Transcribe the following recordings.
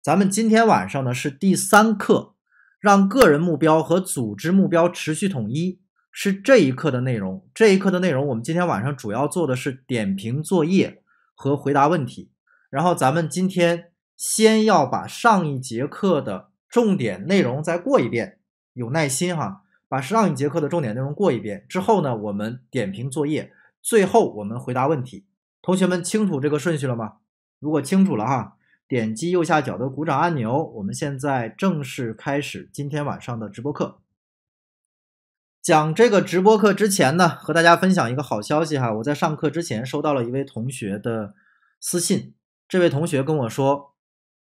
咱们今天晚上呢是第三课，让个人目标和组织目标持续统一是这一课的内容。这一课的内容，我们今天晚上主要做的是点评作业和回答问题。然后，咱们今天先要把上一节课的重点内容再过一遍，有耐心哈，把上一节课的重点内容过一遍之后呢，我们点评作业。最后，我们回答问题。同学们清楚这个顺序了吗？如果清楚了哈，点击右下角的鼓掌按钮。我们现在正式开始今天晚上的直播课。讲这个直播课之前呢，和大家分享一个好消息哈。我在上课之前收到了一位同学的私信，这位同学跟我说：“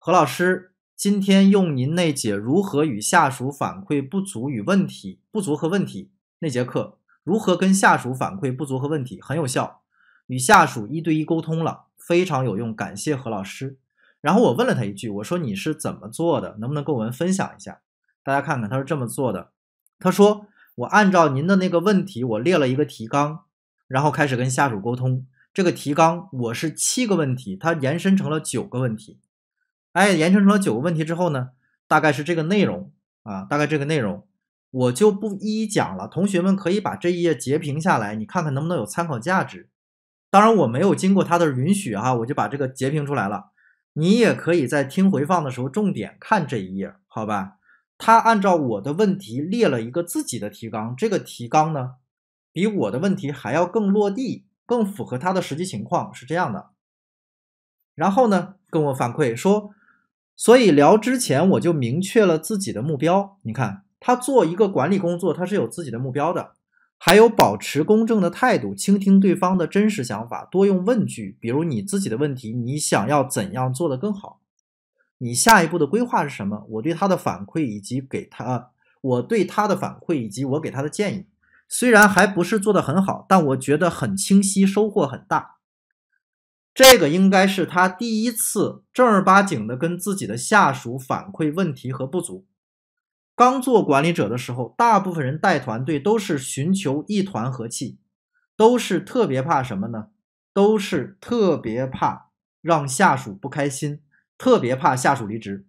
何老师，今天用您那节如何与下属反馈不足与问题不足和问题那节课。”如何跟下属反馈不足和问题很有效，与下属一对一沟通了，非常有用，感谢何老师。然后我问了他一句，我说你是怎么做的，能不能跟我们分享一下？大家看看他是这么做的。他说我按照您的那个问题，我列了一个提纲，然后开始跟下属沟通。这个提纲我是七个问题，它延伸成了九个问题。哎，延伸成了九个问题之后呢，大概是这个内容啊，大概这个内容。我就不一一讲了，同学们可以把这一页截屏下来，你看看能不能有参考价值。当然，我没有经过他的允许哈，我就把这个截屏出来了。你也可以在听回放的时候重点看这一页，好吧？他按照我的问题列了一个自己的提纲，这个提纲呢比我的问题还要更落地，更符合他的实际情况，是这样的。然后呢，跟我反馈说，所以聊之前我就明确了自己的目标，你看。他做一个管理工作，他是有自己的目标的，还有保持公正的态度，倾听对方的真实想法，多用问句，比如你自己的问题，你想要怎样做的更好？你下一步的规划是什么？我对他的反馈以及给他，我对他的反馈以及我给他的建议，虽然还不是做得很好，但我觉得很清晰，收获很大。这个应该是他第一次正儿八经的跟自己的下属反馈问题和不足。刚做管理者的时候，大部分人带团队都是寻求一团和气，都是特别怕什么呢？都是特别怕让下属不开心，特别怕下属离职。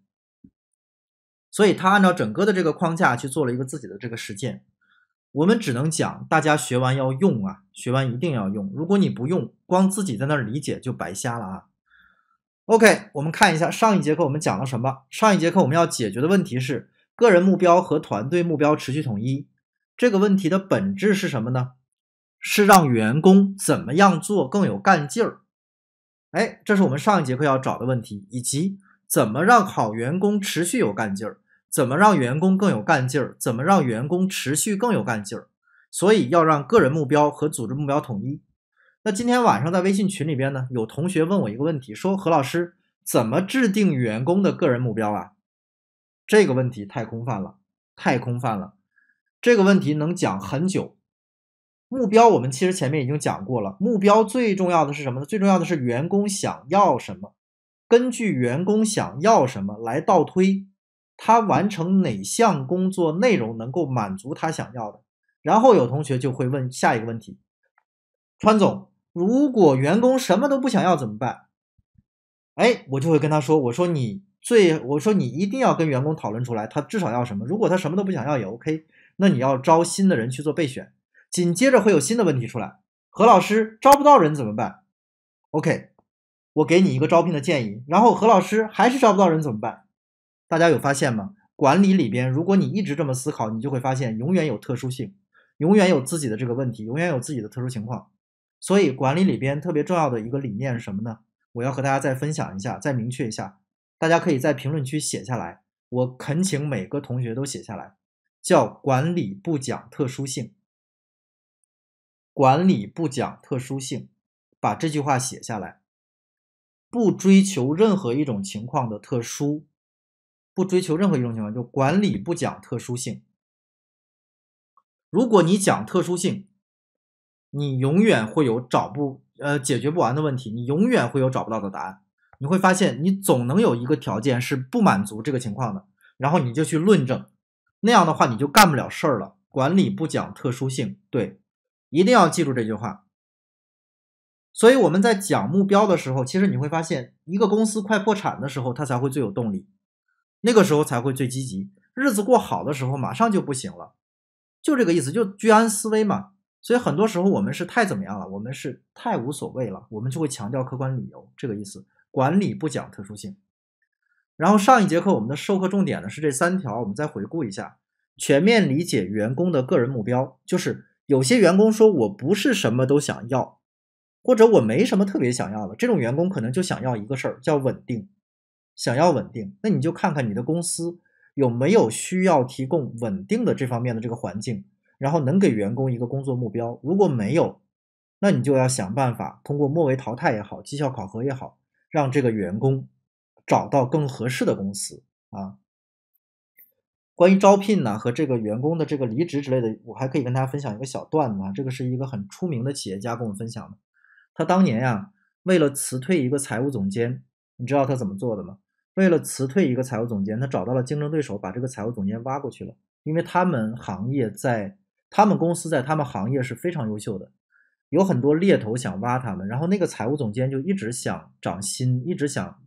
所以他按照整个的这个框架去做了一个自己的这个实践。我们只能讲，大家学完要用啊，学完一定要用。如果你不用，光自己在那儿理解就白瞎了啊。OK，我们看一下上一节课我们讲了什么？上一节课我们要解决的问题是。个人目标和团队目标持续统一，这个问题的本质是什么呢？是让员工怎么样做更有干劲儿？哎，这是我们上一节课要找的问题，以及怎么让好员工持续有干劲儿，怎么让员工更有干劲儿，怎么让员工持续更有干劲儿？所以要让个人目标和组织目标统一。那今天晚上在微信群里边呢，有同学问我一个问题，说何老师怎么制定员工的个人目标啊？这个问题太空泛了，太空泛了。这个问题能讲很久。目标我们其实前面已经讲过了。目标最重要的是什么呢？最重要的是员工想要什么，根据员工想要什么来倒推，他完成哪项工作内容能够满足他想要的。然后有同学就会问下一个问题：川总，如果员工什么都不想要怎么办？哎，我就会跟他说：“我说你。”所以我说，你一定要跟员工讨论出来，他至少要什么。如果他什么都不想要，也 OK。那你要招新的人去做备选。紧接着会有新的问题出来。何老师招不到人怎么办？OK，我给你一个招聘的建议。然后何老师还是招不到人怎么办？大家有发现吗？管理里边，如果你一直这么思考，你就会发现永远有特殊性，永远有自己的这个问题，永远有自己的特殊情况。所以管理里边特别重要的一个理念是什么呢？我要和大家再分享一下，再明确一下。大家可以在评论区写下来，我恳请每个同学都写下来，叫“管理不讲特殊性”。管理不讲特殊性，把这句话写下来，不追求任何一种情况的特殊，不追求任何一种情况，就管理不讲特殊性。如果你讲特殊性，你永远会有找不呃解决不完的问题，你永远会有找不到的答案。你会发现，你总能有一个条件是不满足这个情况的，然后你就去论证，那样的话你就干不了事儿了。管理不讲特殊性，对，一定要记住这句话。所以我们在讲目标的时候，其实你会发现，一个公司快破产的时候，它才会最有动力，那个时候才会最积极。日子过好的时候，马上就不行了，就这个意思，就居安思危嘛。所以很多时候我们是太怎么样了？我们是太无所谓了，我们就会强调客观理由，这个意思。管理不讲特殊性，然后上一节课我们的授课重点呢是这三条，我们再回顾一下，全面理解员工的个人目标。就是有些员工说我不是什么都想要，或者我没什么特别想要的，这种员工可能就想要一个事儿叫稳定，想要稳定，那你就看看你的公司有没有需要提供稳定的这方面的这个环境，然后能给员工一个工作目标。如果没有，那你就要想办法通过末位淘汰也好，绩效考核也好。让这个员工找到更合适的公司啊。关于招聘呢和这个员工的这个离职之类的，我还可以跟大家分享一个小段子啊。这个是一个很出名的企业家跟我分享的。他当年呀，为了辞退一个财务总监，你知道他怎么做的吗？为了辞退一个财务总监，他找到了竞争对手，把这个财务总监挖过去了。因为他们行业在他们公司在他们行业是非常优秀的。有很多猎头想挖他们，然后那个财务总监就一直想涨薪，一直想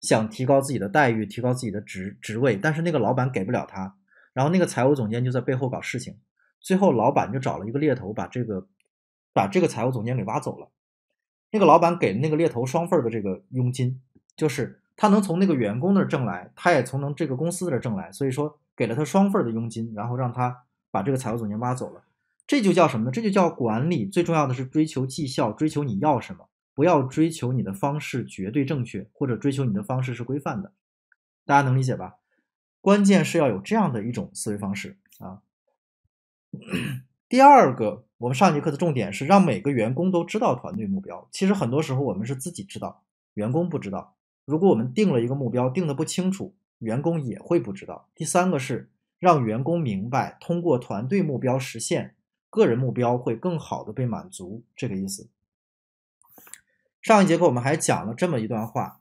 想提高自己的待遇，提高自己的职职位，但是那个老板给不了他，然后那个财务总监就在背后搞事情，最后老板就找了一个猎头把这个把这个财务总监给挖走了，那个老板给那个猎头双份的这个佣金，就是他能从那个员工那儿挣来，他也从能这个公司那儿挣来，所以说给了他双份的佣金，然后让他把这个财务总监挖走了。这就叫什么呢？这就叫管理。最重要的是追求绩效，追求你要什么，不要追求你的方式绝对正确，或者追求你的方式是规范的。大家能理解吧？关键是要有这样的一种思维方式啊。第二个，我们上节课的重点是让每个员工都知道团队目标。其实很多时候我们是自己知道，员工不知道。如果我们定了一个目标，定的不清楚，员工也会不知道。第三个是让员工明白，通过团队目标实现。个人目标会更好的被满足，这个意思。上一节课我们还讲了这么一段话，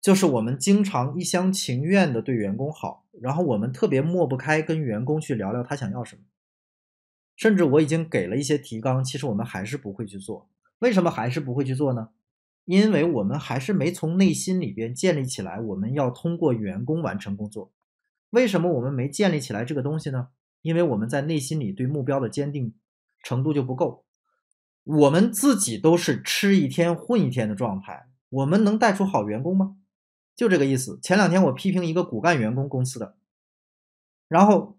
就是我们经常一厢情愿的对员工好，然后我们特别抹不开跟员工去聊聊他想要什么，甚至我已经给了一些提纲，其实我们还是不会去做。为什么还是不会去做呢？因为我们还是没从内心里边建立起来我们要通过员工完成工作。为什么我们没建立起来这个东西呢？因为我们在内心里对目标的坚定。程度就不够，我们自己都是吃一天混一天的状态，我们能带出好员工吗？就这个意思。前两天我批评一个骨干员工公司的，然后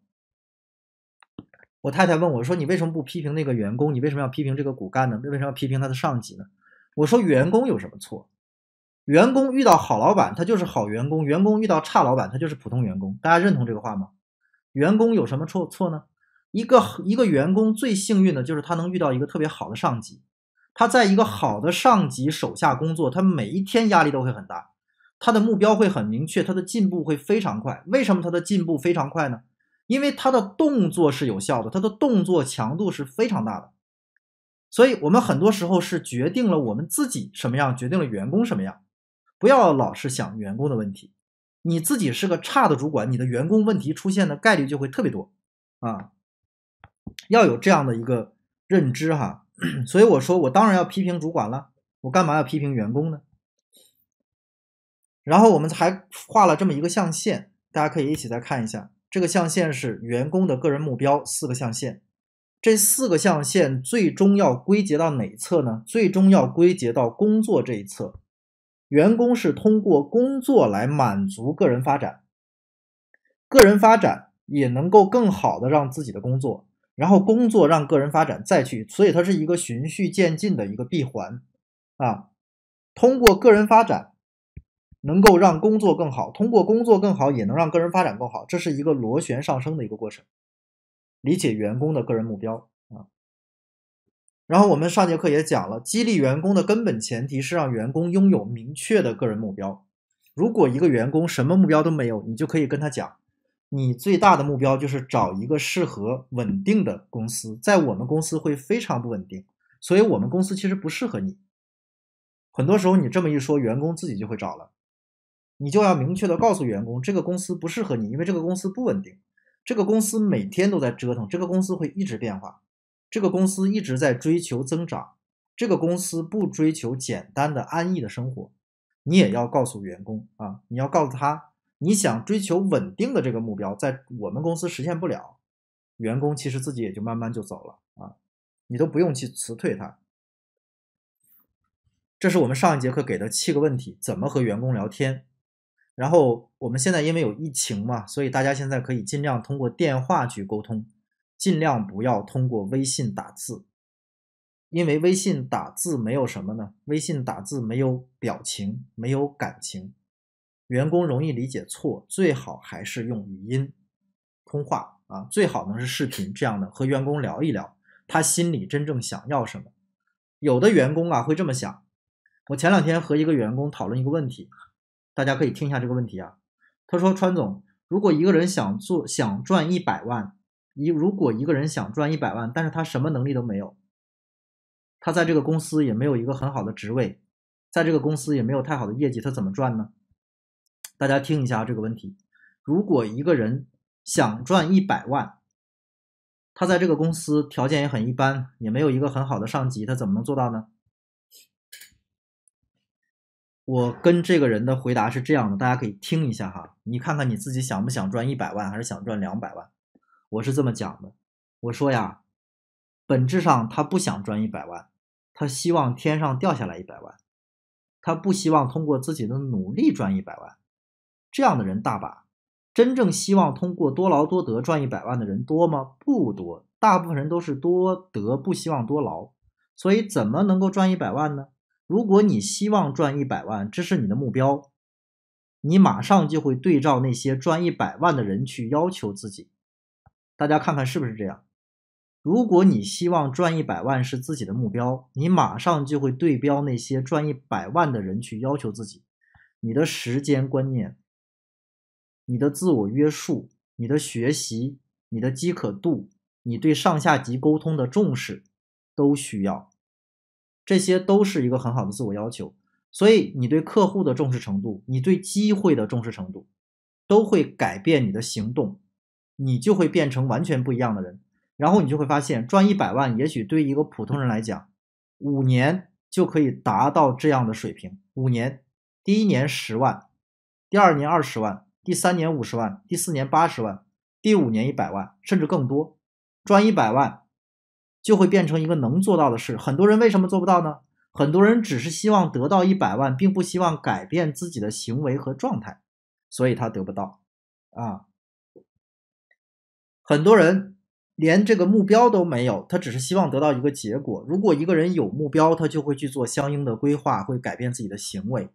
我太太问我，说你为什么不批评那个员工？你为什么要批评这个骨干呢？为什么要批评他的上级呢？我说员工有什么错？员工遇到好老板，他就是好员工；员工遇到差老板，他就是普通员工。大家认同这个话吗？员工有什么错错呢？一个一个员工最幸运的就是他能遇到一个特别好的上级，他在一个好的上级手下工作，他每一天压力都会很大，他的目标会很明确，他的进步会非常快。为什么他的进步非常快呢？因为他的动作是有效的，他的动作强度是非常大的。所以，我们很多时候是决定了我们自己什么样，决定了员工什么样。不要老是想员工的问题，你自己是个差的主管，你的员工问题出现的概率就会特别多啊。要有这样的一个认知哈，所以我说我当然要批评主管了，我干嘛要批评员工呢？然后我们还画了这么一个象限，大家可以一起再看一下。这个象限是员工的个人目标四个象限，这四个象限最终要归结到哪侧呢？最终要归结到工作这一侧。员工是通过工作来满足个人发展，个人发展也能够更好的让自己的工作。然后工作让个人发展再去，所以它是一个循序渐进的一个闭环，啊，通过个人发展能够让工作更好，通过工作更好也能让个人发展更好，这是一个螺旋上升的一个过程。理解员工的个人目标啊。然后我们上节课也讲了，激励员工的根本前提是让员工拥有明确的个人目标。如果一个员工什么目标都没有，你就可以跟他讲。你最大的目标就是找一个适合稳定的公司，在我们公司会非常不稳定，所以我们公司其实不适合你。很多时候你这么一说，员工自己就会找了。你就要明确的告诉员工，这个公司不适合你，因为这个公司不稳定，这个公司每天都在折腾，这个公司会一直变化，这个公司一直在追求增长，这个公司不追求简单的安逸的生活。你也要告诉员工啊，你要告诉他。你想追求稳定的这个目标，在我们公司实现不了，员工其实自己也就慢慢就走了啊，你都不用去辞退他。这是我们上一节课给的七个问题，怎么和员工聊天。然后我们现在因为有疫情嘛，所以大家现在可以尽量通过电话去沟通，尽量不要通过微信打字，因为微信打字没有什么呢，微信打字没有表情，没有感情。员工容易理解错，最好还是用语音通话啊，最好能是视频这样的和员工聊一聊，他心里真正想要什么。有的员工啊会这么想，我前两天和一个员工讨论一个问题，大家可以听一下这个问题啊。他说：“川总，如果一个人想做想赚一百万，一如果一个人想赚一百万，但是他什么能力都没有，他在这个公司也没有一个很好的职位，在这个公司也没有太好的业绩，他怎么赚呢？”大家听一下这个问题：如果一个人想赚一百万，他在这个公司条件也很一般，也没有一个很好的上级，他怎么能做到呢？我跟这个人的回答是这样的，大家可以听一下哈。你看看你自己想不想赚一百万，还是想赚两百万？我是这么讲的：我说呀，本质上他不想赚一百万，他希望天上掉下来一百万，他不希望通过自己的努力赚一百万。这样的人大把，真正希望通过多劳多得赚一百万的人多吗？不多，大部分人都是多得不希望多劳，所以怎么能够赚一百万呢？如果你希望赚一百万，这是你的目标，你马上就会对照那些赚一百万的人去要求自己。大家看看是不是这样？如果你希望赚一百万是自己的目标，你马上就会对标那些赚一百万的人去要求自己，你的时间观念。你的自我约束、你的学习、你的饥渴度、你对上下级沟通的重视，都需要，这些都是一个很好的自我要求。所以，你对客户的重视程度，你对机会的重视程度，都会改变你的行动，你就会变成完全不一样的人。然后，你就会发现，赚一百万，也许对于一个普通人来讲，五年就可以达到这样的水平。五年，第一年十万，第二年二十万。第三年五十万，第四年八十万，第五年一百万，甚至更多。赚一百万就会变成一个能做到的事。很多人为什么做不到呢？很多人只是希望得到一百万，并不希望改变自己的行为和状态，所以他得不到。啊，很多人连这个目标都没有，他只是希望得到一个结果。如果一个人有目标，他就会去做相应的规划，会改变自己的行为。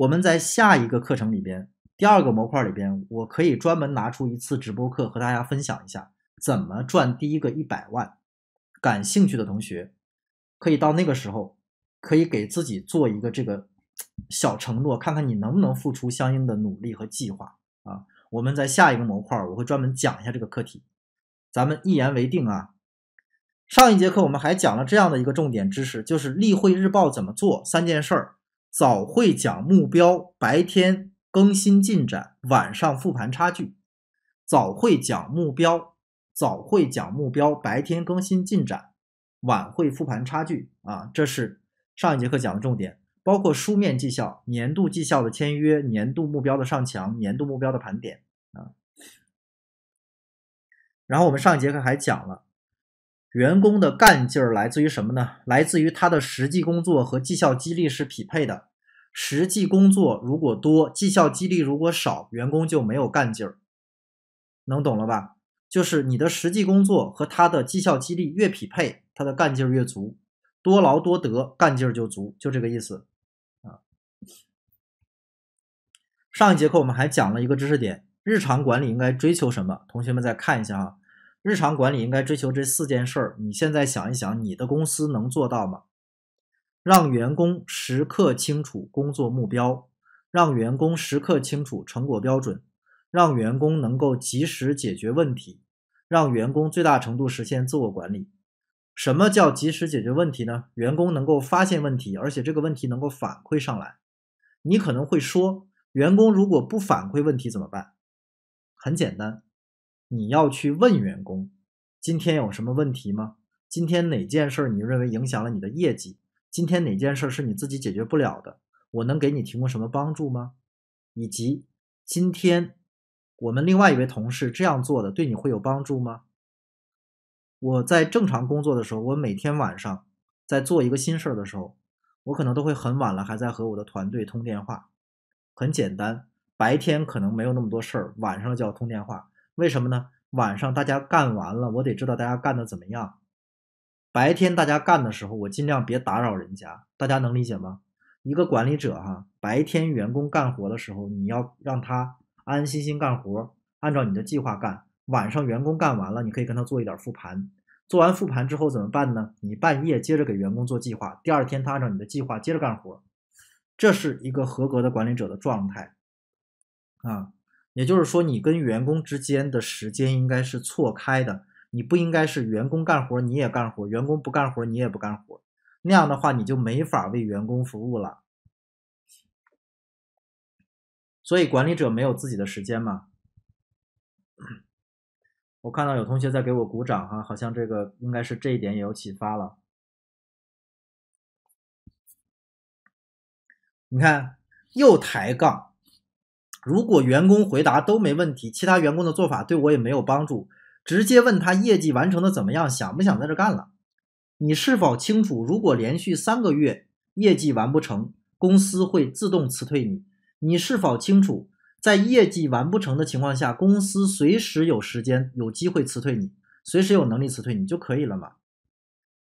我们在下一个课程里边，第二个模块里边，我可以专门拿出一次直播课和大家分享一下怎么赚第一个一百万。感兴趣的同学可以到那个时候，可以给自己做一个这个小承诺，看看你能不能付出相应的努力和计划啊。我们在下一个模块我会专门讲一下这个课题，咱们一言为定啊。上一节课我们还讲了这样的一个重点知识，就是例会日报怎么做三件事儿。早会讲目标，白天更新进展，晚上复盘差距。早会讲目标，早会讲目标，白天更新进展，晚会复盘差距。啊，这是上一节课讲的重点，包括书面绩效、年度绩效的签约、年度目标的上墙、年度目标的盘点啊。然后我们上一节课还讲了。员工的干劲儿来自于什么呢？来自于他的实际工作和绩效激励是匹配的。实际工作如果多，绩效激励如果少，员工就没有干劲儿。能懂了吧？就是你的实际工作和他的绩效激励越匹配，他的干劲儿越足，多劳多得，干劲儿就足，就这个意思。啊，上一节课我们还讲了一个知识点，日常管理应该追求什么？同学们再看一下啊。日常管理应该追求这四件事儿，你现在想一想，你的公司能做到吗？让员工时刻清楚工作目标，让员工时刻清楚成果标准，让员工能够及时解决问题，让员工最大程度实现自我管理。什么叫及时解决问题呢？员工能够发现问题，而且这个问题能够反馈上来。你可能会说，员工如果不反馈问题怎么办？很简单。你要去问员工，今天有什么问题吗？今天哪件事儿你认为影响了你的业绩？今天哪件事儿是你自己解决不了的？我能给你提供什么帮助吗？以及今天我们另外一位同事这样做的对你会有帮助吗？我在正常工作的时候，我每天晚上在做一个新事儿的时候，我可能都会很晚了还在和我的团队通电话。很简单，白天可能没有那么多事儿，晚上就要通电话。为什么呢？晚上大家干完了，我得知道大家干的怎么样。白天大家干的时候，我尽量别打扰人家。大家能理解吗？一个管理者哈，白天员工干活的时候，你要让他安安心心干活，按照你的计划干。晚上员工干完了，你可以跟他做一点复盘。做完复盘之后怎么办呢？你半夜接着给员工做计划。第二天他按照你的计划接着干活。这是一个合格的管理者的状态啊。也就是说，你跟员工之间的时间应该是错开的。你不应该是员工干活你也干活，员工不干活你也不干活。那样的话，你就没法为员工服务了。所以，管理者没有自己的时间嘛？我看到有同学在给我鼓掌哈，好像这个应该是这一点也有启发了。你看，又抬杠。如果员工回答都没问题，其他员工的做法对我也没有帮助，直接问他业绩完成的怎么样，想不想在这干了？你是否清楚，如果连续三个月业绩完不成，公司会自动辞退你？你是否清楚，在业绩完不成的情况下，公司随时有时间、有机会辞退你，随时有能力辞退你就可以了嘛？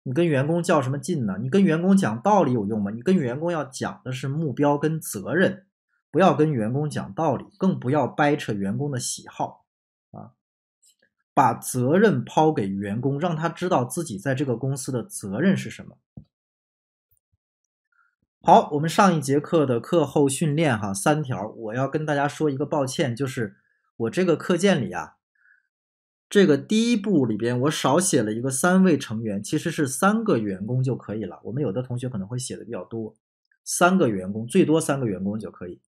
你跟员工较什么劲呢？你跟员工讲道理有用吗？你跟员工要讲的是目标跟责任。不要跟员工讲道理，更不要掰扯员工的喜好，啊，把责任抛给员工，让他知道自己在这个公司的责任是什么。好，我们上一节课的课后训练哈，三条，我要跟大家说一个抱歉，就是我这个课件里啊，这个第一步里边我少写了一个三位成员，其实是三个员工就可以了。我们有的同学可能会写的比较多，三个员工最多三个员工就可以。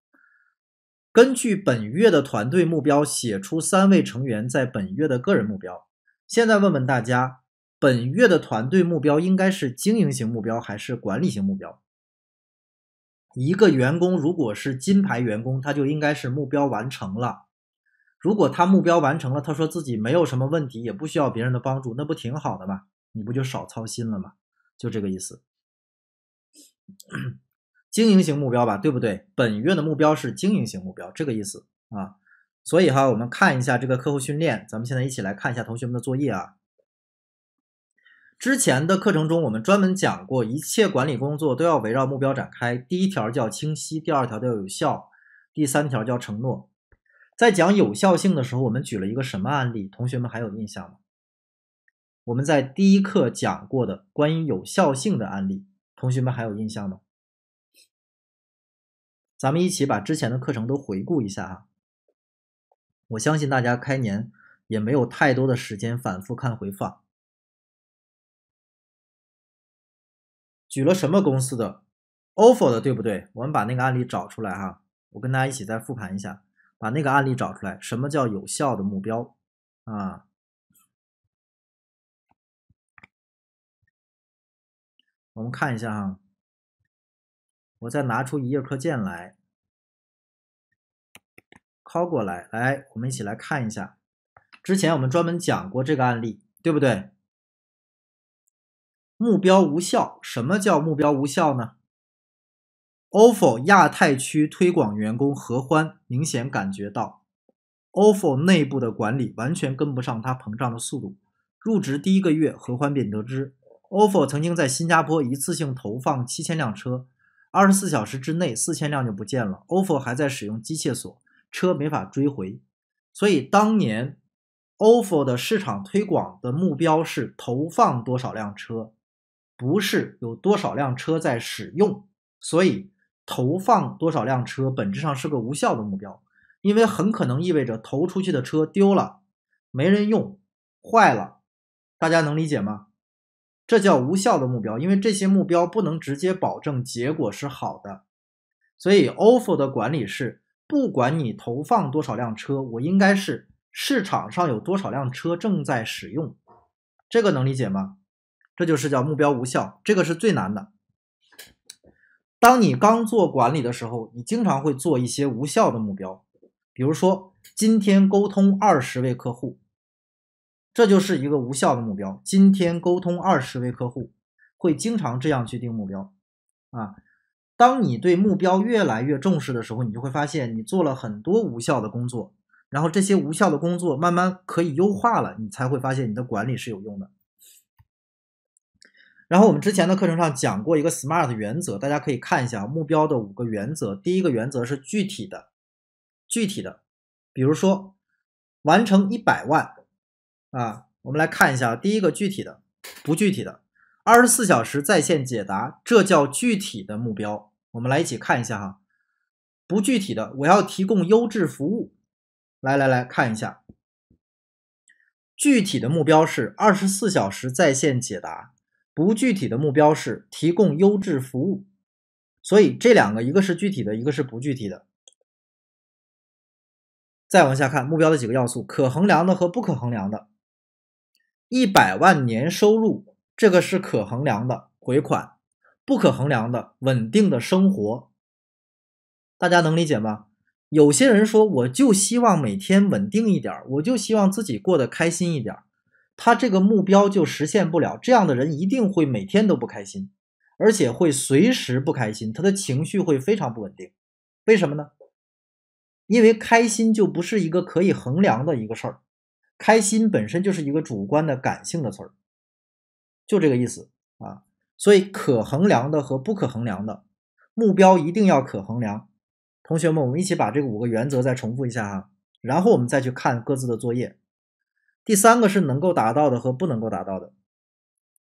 根据本月的团队目标，写出三位成员在本月的个人目标。现在问问大家，本月的团队目标应该是经营型目标还是管理型目标？一个员工如果是金牌员工，他就应该是目标完成了。如果他目标完成了，他说自己没有什么问题，也不需要别人的帮助，那不挺好的吗？你不就少操心了吗？就这个意思。经营型目标吧，对不对？本月的目标是经营型目标，这个意思啊。所以哈，我们看一下这个客户训练。咱们现在一起来看一下同学们的作业啊。之前的课程中，我们专门讲过，一切管理工作都要围绕目标展开。第一条叫清晰，第二条叫有效，第三条叫承诺。在讲有效性的时候，我们举了一个什么案例？同学们还有印象吗？我们在第一课讲过的关于有效性的案例，同学们还有印象吗？咱们一起把之前的课程都回顾一下哈。我相信大家开年也没有太多的时间反复看回放。举了什么公司的？o f o 的对不对？我们把那个案例找出来哈。我跟大家一起再复盘一下，把那个案例找出来。什么叫有效的目标？啊？我们看一下哈。我再拿出一页课件来拷过来，来，我们一起来看一下。之前我们专门讲过这个案例，对不对？目标无效，什么叫目标无效呢？OFO 亚太区推广员工何欢明显感觉到，OFO 内部的管理完全跟不上它膨胀的速度。入职第一个月，何欢便得知，OFO 曾经在新加坡一次性投放七千辆车。二十四小时之内，四千辆就不见了。OFO 还在使用机械锁，车没法追回。所以当年 OFO 的市场推广的目标是投放多少辆车，不是有多少辆车在使用。所以投放多少辆车本质上是个无效的目标，因为很可能意味着投出去的车丢了、没人用、坏了。大家能理解吗？这叫无效的目标，因为这些目标不能直接保证结果是好的。所以，OFO 的管理是，不管你投放多少辆车，我应该是市场上有多少辆车正在使用。这个能理解吗？这就是叫目标无效，这个是最难的。当你刚做管理的时候，你经常会做一些无效的目标，比如说今天沟通二十位客户。这就是一个无效的目标。今天沟通二十位客户，会经常这样去定目标啊。当你对目标越来越重视的时候，你就会发现你做了很多无效的工作。然后这些无效的工作慢慢可以优化了，你才会发现你的管理是有用的。然后我们之前的课程上讲过一个 SMART 原则，大家可以看一下目标的五个原则。第一个原则是具体的，具体的，比如说完成一百万。啊，我们来看一下，第一个具体的，不具体的，二十四小时在线解答，这叫具体的目标。我们来一起看一下哈，不具体的，我要提供优质服务。来来来看一下，具体的目标是二十四小时在线解答，不具体的目标是提供优质服务。所以这两个，一个是具体的一个是不具体的。再往下看目标的几个要素，可衡量的和不可衡量的。一百万年收入，这个是可衡量的回款；不可衡量的稳定的生活，大家能理解吗？有些人说，我就希望每天稳定一点，我就希望自己过得开心一点，他这个目标就实现不了。这样的人一定会每天都不开心，而且会随时不开心，他的情绪会非常不稳定。为什么呢？因为开心就不是一个可以衡量的一个事儿。开心本身就是一个主观的感性的词儿，就这个意思啊。所以可衡量的和不可衡量的目标一定要可衡量。同学们，我们一起把这五个原则再重复一下哈。然后我们再去看各自的作业。第三个是能够达到的和不能够达到的。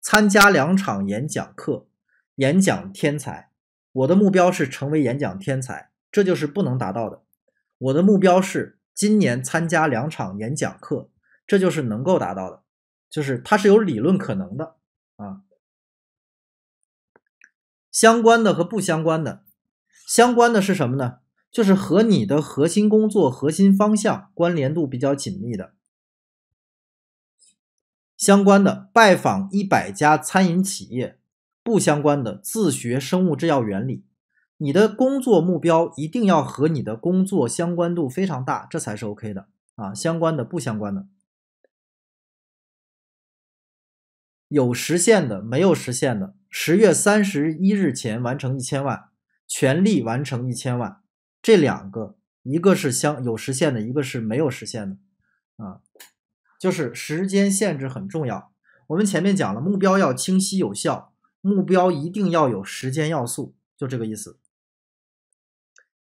参加两场演讲课，演讲天才。我的目标是成为演讲天才，这就是不能达到的。我的目标是今年参加两场演讲课。这就是能够达到的，就是它是有理论可能的啊。相关的和不相关的，相关的是什么呢？就是和你的核心工作、核心方向关联度比较紧密的。相关的，拜访一百家餐饮企业；不相关的，自学生物制药原理。你的工作目标一定要和你的工作相关度非常大，这才是 OK 的啊。相关的，不相关的。有实现的，没有实现的。十月三十一日前完成一千万，全力完成一千万，这两个一个是相有实现的，一个是没有实现的，啊，就是时间限制很重要。我们前面讲了，目标要清晰有效，目标一定要有时间要素，就这个意思。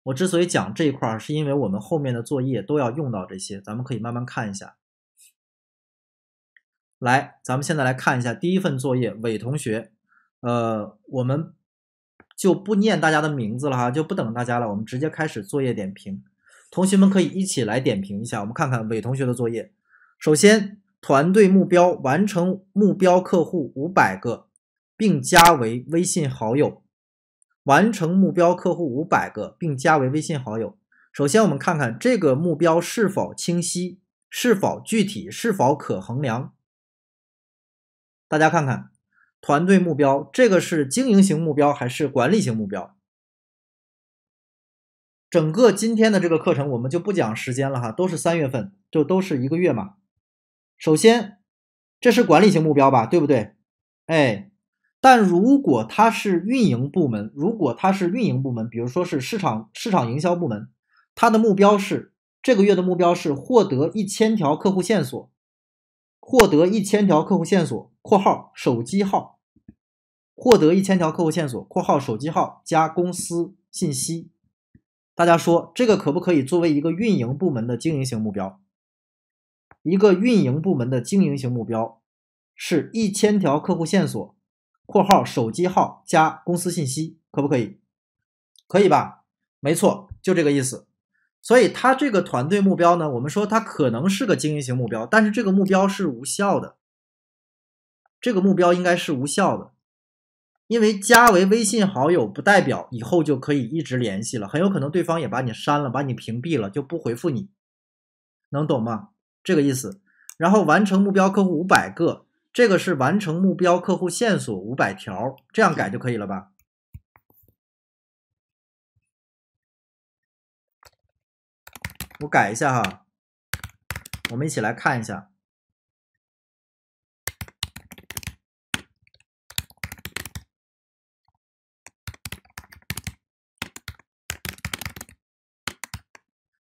我之所以讲这一块儿，是因为我们后面的作业都要用到这些，咱们可以慢慢看一下。来，咱们现在来看一下第一份作业，伟同学，呃，我们就不念大家的名字了哈，就不等大家了，我们直接开始作业点评。同学们可以一起来点评一下，我们看看伟同学的作业。首先，团队目标完成目标客户五百个，并加为微信好友；完成目标客户五百个，并加为微信好友。首先，我们看看这个目标是否清晰，是否具体，是否可衡量。大家看看，团队目标这个是经营型目标还是管理型目标？整个今天的这个课程我们就不讲时间了哈，都是三月份，就都是一个月嘛。首先，这是管理型目标吧，对不对？哎，但如果它是运营部门，如果它是运营部门，比如说是市场市场营销部门，它的目标是这个月的目标是获得一千条客户线索。获得一千条客户线索（括号手机号），获得一千条客户线索（括号手机号加公司信息）。大家说这个可不可以作为一个运营部门的经营型目标？一个运营部门的经营型目标是一千条客户线索（括号手机号加公司信息），可不可以？可以吧？没错，就这个意思。所以他这个团队目标呢，我们说他可能是个经营型目标，但是这个目标是无效的。这个目标应该是无效的，因为加为微信好友不代表以后就可以一直联系了，很有可能对方也把你删了，把你屏蔽了，就不回复你，能懂吗？这个意思。然后完成目标客户五百个，这个是完成目标客户线索五百条，这样改就可以了吧？我改一下哈，我们一起来看一下，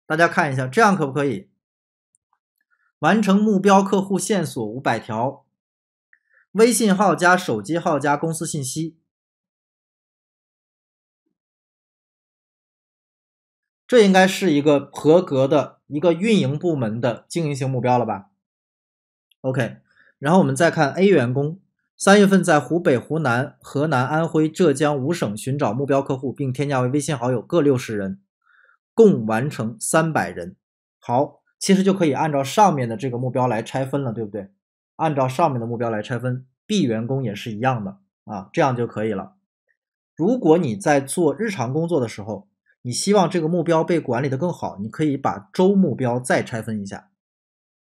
大家看一下，这样可不可以？完成目标客户线索五百条，微信号加手机号加公司信息。这应该是一个合格的一个运营部门的经营性目标了吧？OK，然后我们再看 A 员工，三月份在湖北、湖南、河南、安徽、浙江五省寻找目标客户，并添加为微信好友各六十人，共完成三百人。好，其实就可以按照上面的这个目标来拆分了，对不对？按照上面的目标来拆分，B 员工也是一样的啊，这样就可以了。如果你在做日常工作的时候，你希望这个目标被管理的更好，你可以把周目标再拆分一下，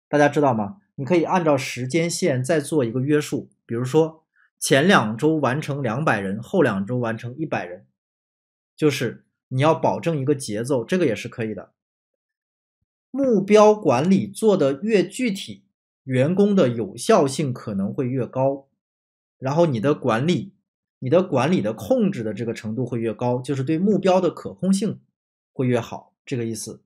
大家知道吗？你可以按照时间线再做一个约束，比如说前两周完成两百人，后两周完成一百人，就是你要保证一个节奏，这个也是可以的。目标管理做的越具体，员工的有效性可能会越高，然后你的管理。你的管理的控制的这个程度会越高，就是对目标的可控性会越好，这个意思，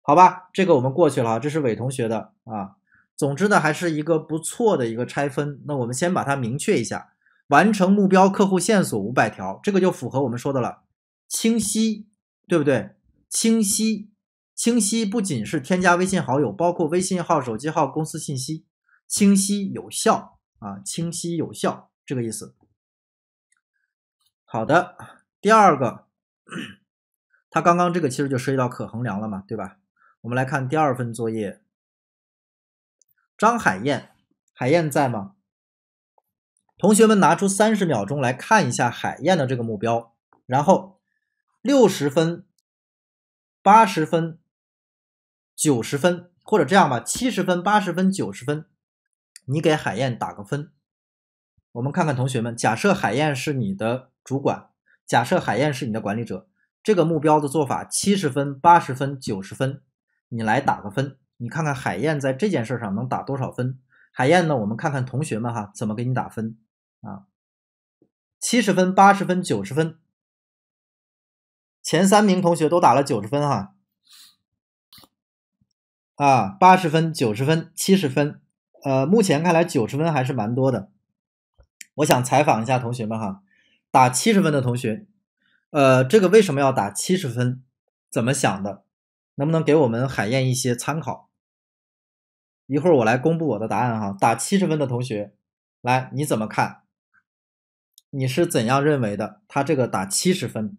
好吧？这个我们过去了，这是伟同学的啊。总之呢，还是一个不错的一个拆分。那我们先把它明确一下，完成目标客户线索五百条，这个就符合我们说的了，清晰，对不对？清晰，清晰不仅是添加微信好友，包括微信号、手机号、公司信息，清晰有效啊，清晰有效，这个意思。好的，第二个，他刚刚这个其实就涉及到可衡量了嘛，对吧？我们来看第二份作业，张海燕，海燕在吗？同学们拿出三十秒钟来看一下海燕的这个目标，然后六十分、八十分、九十分，或者这样吧，七十分、八十分、九十分，你给海燕打个分。我们看看同学们，假设海燕是你的。主管，假设海燕是你的管理者，这个目标的做法七十分、八十分、九十分，你来打个分，你看看海燕在这件事上能打多少分？海燕呢？我们看看同学们哈怎么给你打分啊？七十分、八十分、九十分，前三名同学都打了九十分哈，啊，八十分、九十分、七十分，呃，目前看来九十分还是蛮多的。我想采访一下同学们哈。打七十分的同学，呃，这个为什么要打七十分？怎么想的？能不能给我们海燕一些参考？一会儿我来公布我的答案哈。打七十分的同学，来，你怎么看？你是怎样认为的？他这个打七十分，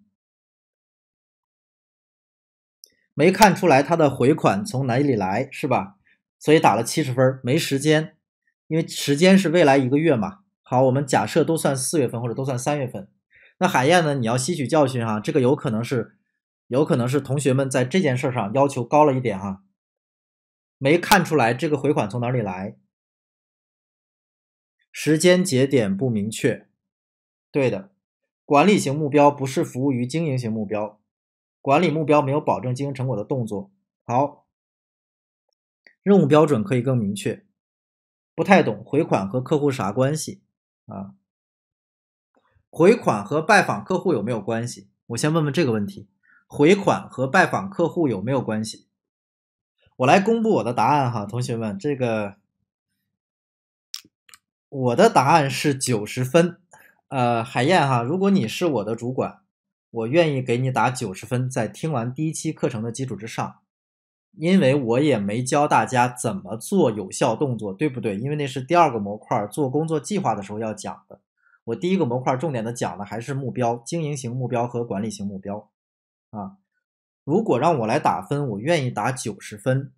没看出来他的回款从哪里来，是吧？所以打了七十分，没时间，因为时间是未来一个月嘛。好，我们假设都算四月份或者都算三月份。那海燕呢？你要吸取教训哈，这个有可能是，有可能是同学们在这件事上要求高了一点啊，没看出来这个回款从哪里来，时间节点不明确。对的，管理型目标不是服务于经营型目标，管理目标没有保证经营成果的动作。好，任务标准可以更明确，不太懂回款和客户啥关系。啊，回款和拜访客户有没有关系？我先问问这个问题，回款和拜访客户有没有关系？我来公布我的答案哈，同学们，这个我的答案是九十分。呃，海燕哈，如果你是我的主管，我愿意给你打九十分，在听完第一期课程的基础之上。因为我也没教大家怎么做有效动作，对不对？因为那是第二个模块做工作计划的时候要讲的。我第一个模块重点的讲的还是目标经营型目标和管理型目标。啊，如果让我来打分，我愿意打九十分。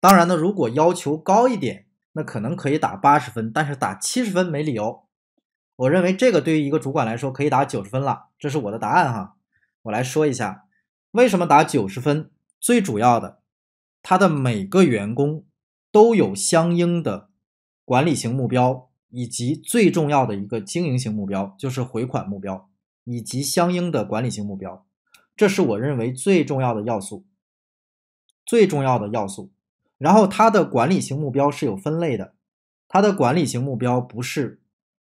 当然呢，如果要求高一点，那可能可以打八十分，但是打七十分没理由。我认为这个对于一个主管来说可以打九十分了，这是我的答案哈。我来说一下为什么打九十分，最主要的。他的每个员工都有相应的管理型目标，以及最重要的一个经营型目标，就是回款目标以及相应的管理型目标。这是我认为最重要的要素，最重要的要素。然后，他的管理型目标是有分类的，他的管理型目标不是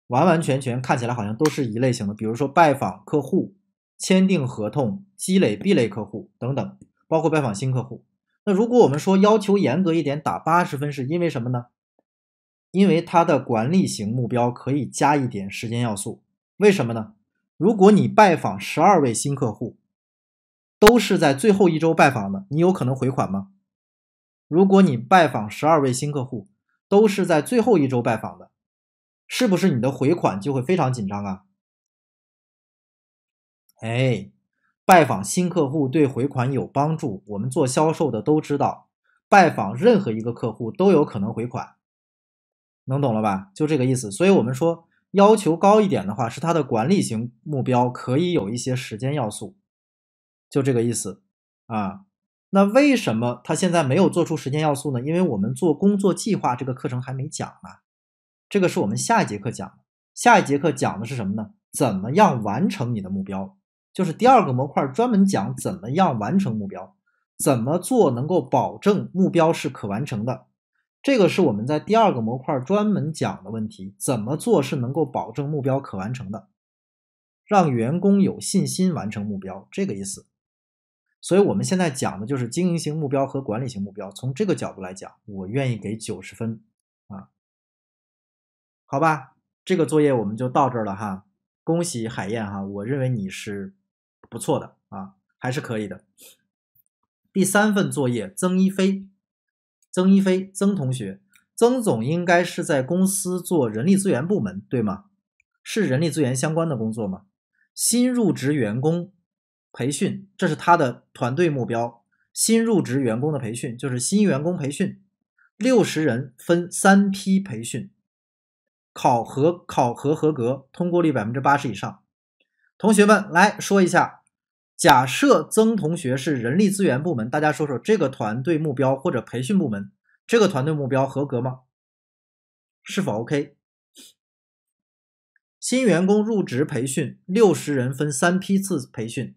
完完全全看起来好像都是一类型的，比如说拜访客户、签订合同、积累 B 类客户等等，包括拜访新客户。那如果我们说要求严格一点，打八十分是因为什么呢？因为它的管理型目标可以加一点时间要素。为什么呢？如果你拜访十二位新客户，都是在最后一周拜访的，你有可能回款吗？如果你拜访十二位新客户，都是在最后一周拜访的，是不是你的回款就会非常紧张啊？哎。拜访新客户对回款有帮助，我们做销售的都知道，拜访任何一个客户都有可能回款，能懂了吧？就这个意思。所以我们说要求高一点的话，是他的管理型目标可以有一些时间要素，就这个意思啊。那为什么他现在没有做出时间要素呢？因为我们做工作计划这个课程还没讲啊，这个是我们下一节课讲。下一节课讲的是什么呢？怎么样完成你的目标？就是第二个模块专门讲怎么样完成目标，怎么做能够保证目标是可完成的。这个是我们在第二个模块专门讲的问题，怎么做是能够保证目标可完成的，让员工有信心完成目标，这个意思。所以我们现在讲的就是经营型目标和管理型目标。从这个角度来讲，我愿意给九十分啊，好吧。这个作业我们就到这儿了哈。恭喜海燕哈，我认为你是。不错的啊，还是可以的。第三份作业，曾一飞，曾一飞，曾同学，曾总应该是在公司做人力资源部门对吗？是人力资源相关的工作吗？新入职员工培训，这是他的团队目标。新入职员工的培训就是新员工培训，六十人分三批培训，考核考核合格，通过率百分之八十以上。同学们来说一下。假设曾同学是人力资源部门，大家说说这个团队目标或者培训部门这个团队目标合格吗？是否 OK？新员工入职培训六十人分三批次培训，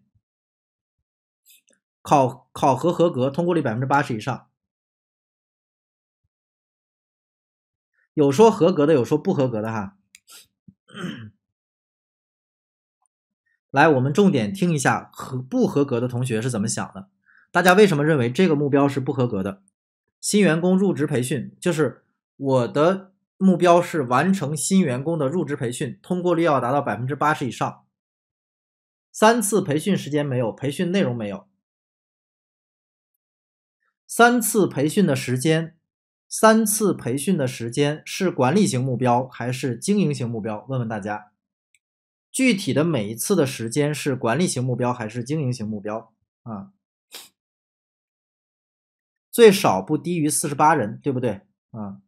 考考核合格，通过率百分之八十以上。有说合格的，有说不合格的哈。来，我们重点听一下合不合格的同学是怎么想的？大家为什么认为这个目标是不合格的？新员工入职培训就是我的目标是完成新员工的入职培训，通过率要达到百分之八十以上。三次培训时间没有，培训内容没有。三次培训的时间，三次培训的时间是管理型目标还是经营型目标？问问大家。具体的每一次的时间是管理型目标还是经营型目标啊？最少不低于四十八人，对不对啊？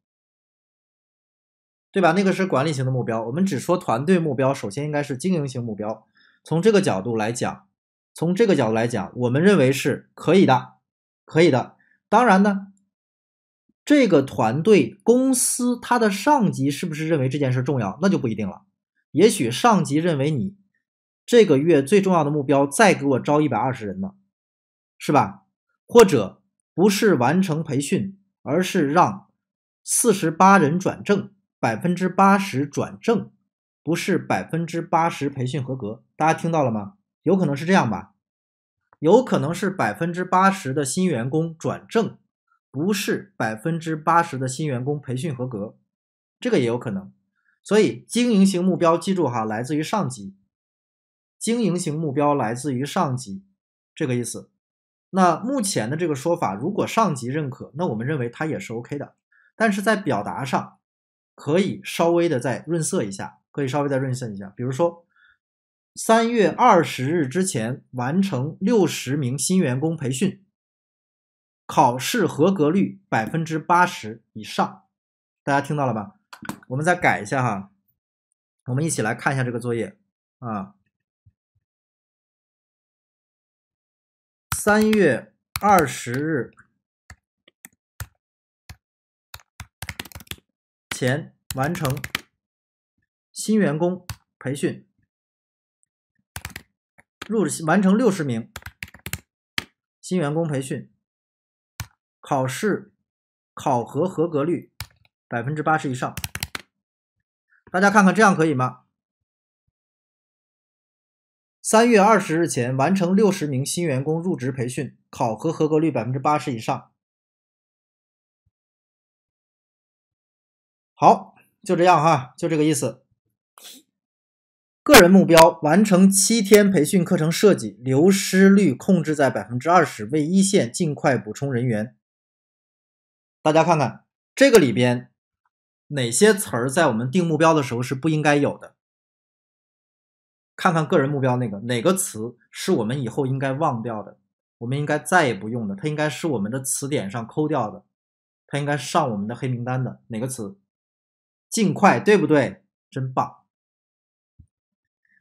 对吧？那个是管理型的目标，我们只说团队目标，首先应该是经营型目标。从这个角度来讲，从这个角度来讲，我们认为是可以的，可以的。当然呢，这个团队公司它的上级是不是认为这件事重要，那就不一定了。也许上级认为你这个月最重要的目标，再给我招一百二十人呢，是吧？或者不是完成培训，而是让四十八人转正，百分之八十转正，不是百分之八十培训合格。大家听到了吗？有可能是这样吧？有可能是百分之八十的新员工转正，不是百分之八十的新员工培训合格，这个也有可能。所以，经营型目标记住哈，来自于上级。经营型目标来自于上级，这个意思。那目前的这个说法，如果上级认可，那我们认为它也是 OK 的。但是在表达上，可以稍微的再润色一下，可以稍微再润色一下。比如说，三月二十日之前完成六十名新员工培训，考试合格率百分之八十以上。大家听到了吧？我们再改一下哈，我们一起来看一下这个作业啊。三月二十日前完成新员工培训，入完成六十名新员工培训，考试考核合格率百分之八十以上。大家看看这样可以吗？三月二十日前完成六十名新员工入职培训，考核合格率百分之八十以上。好，就这样哈，就这个意思。个人目标：完成七天培训课程设计，流失率控制在百分之二十，为一线尽快补充人员。大家看看这个里边。哪些词儿在我们定目标的时候是不应该有的？看看个人目标那个哪个词是我们以后应该忘掉的？我们应该再也不用的，它应该是我们的词典上抠掉的，它应该上我们的黑名单的。哪个词？尽快，对不对？真棒，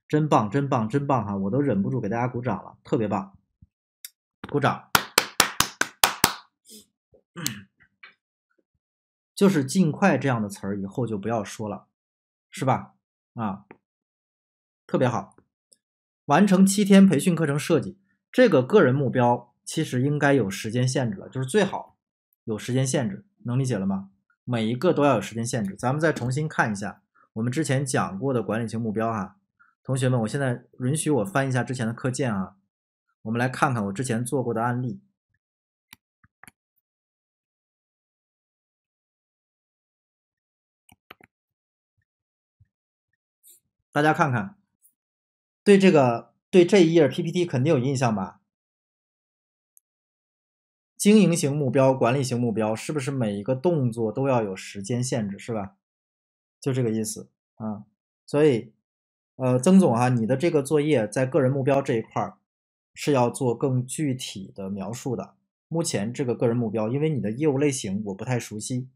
真棒，真棒，真棒哈！我都忍不住给大家鼓掌了，特别棒，鼓掌。就是尽快这样的词儿以后就不要说了，是吧？啊，特别好。完成七天培训课程设计这个个人目标，其实应该有时间限制了，就是最好有时间限制，能理解了吗？每一个都要有时间限制。咱们再重新看一下我们之前讲过的管理型目标哈，同学们，我现在允许我翻一下之前的课件啊，我们来看看我之前做过的案例。大家看看，对这个对这一页 PPT 肯定有印象吧？经营型目标、管理型目标，是不是每一个动作都要有时间限制，是吧？就这个意思啊。所以，呃，曾总啊，你的这个作业在个人目标这一块儿是要做更具体的描述的。目前这个个人目标，因为你的业务类型我不太熟悉，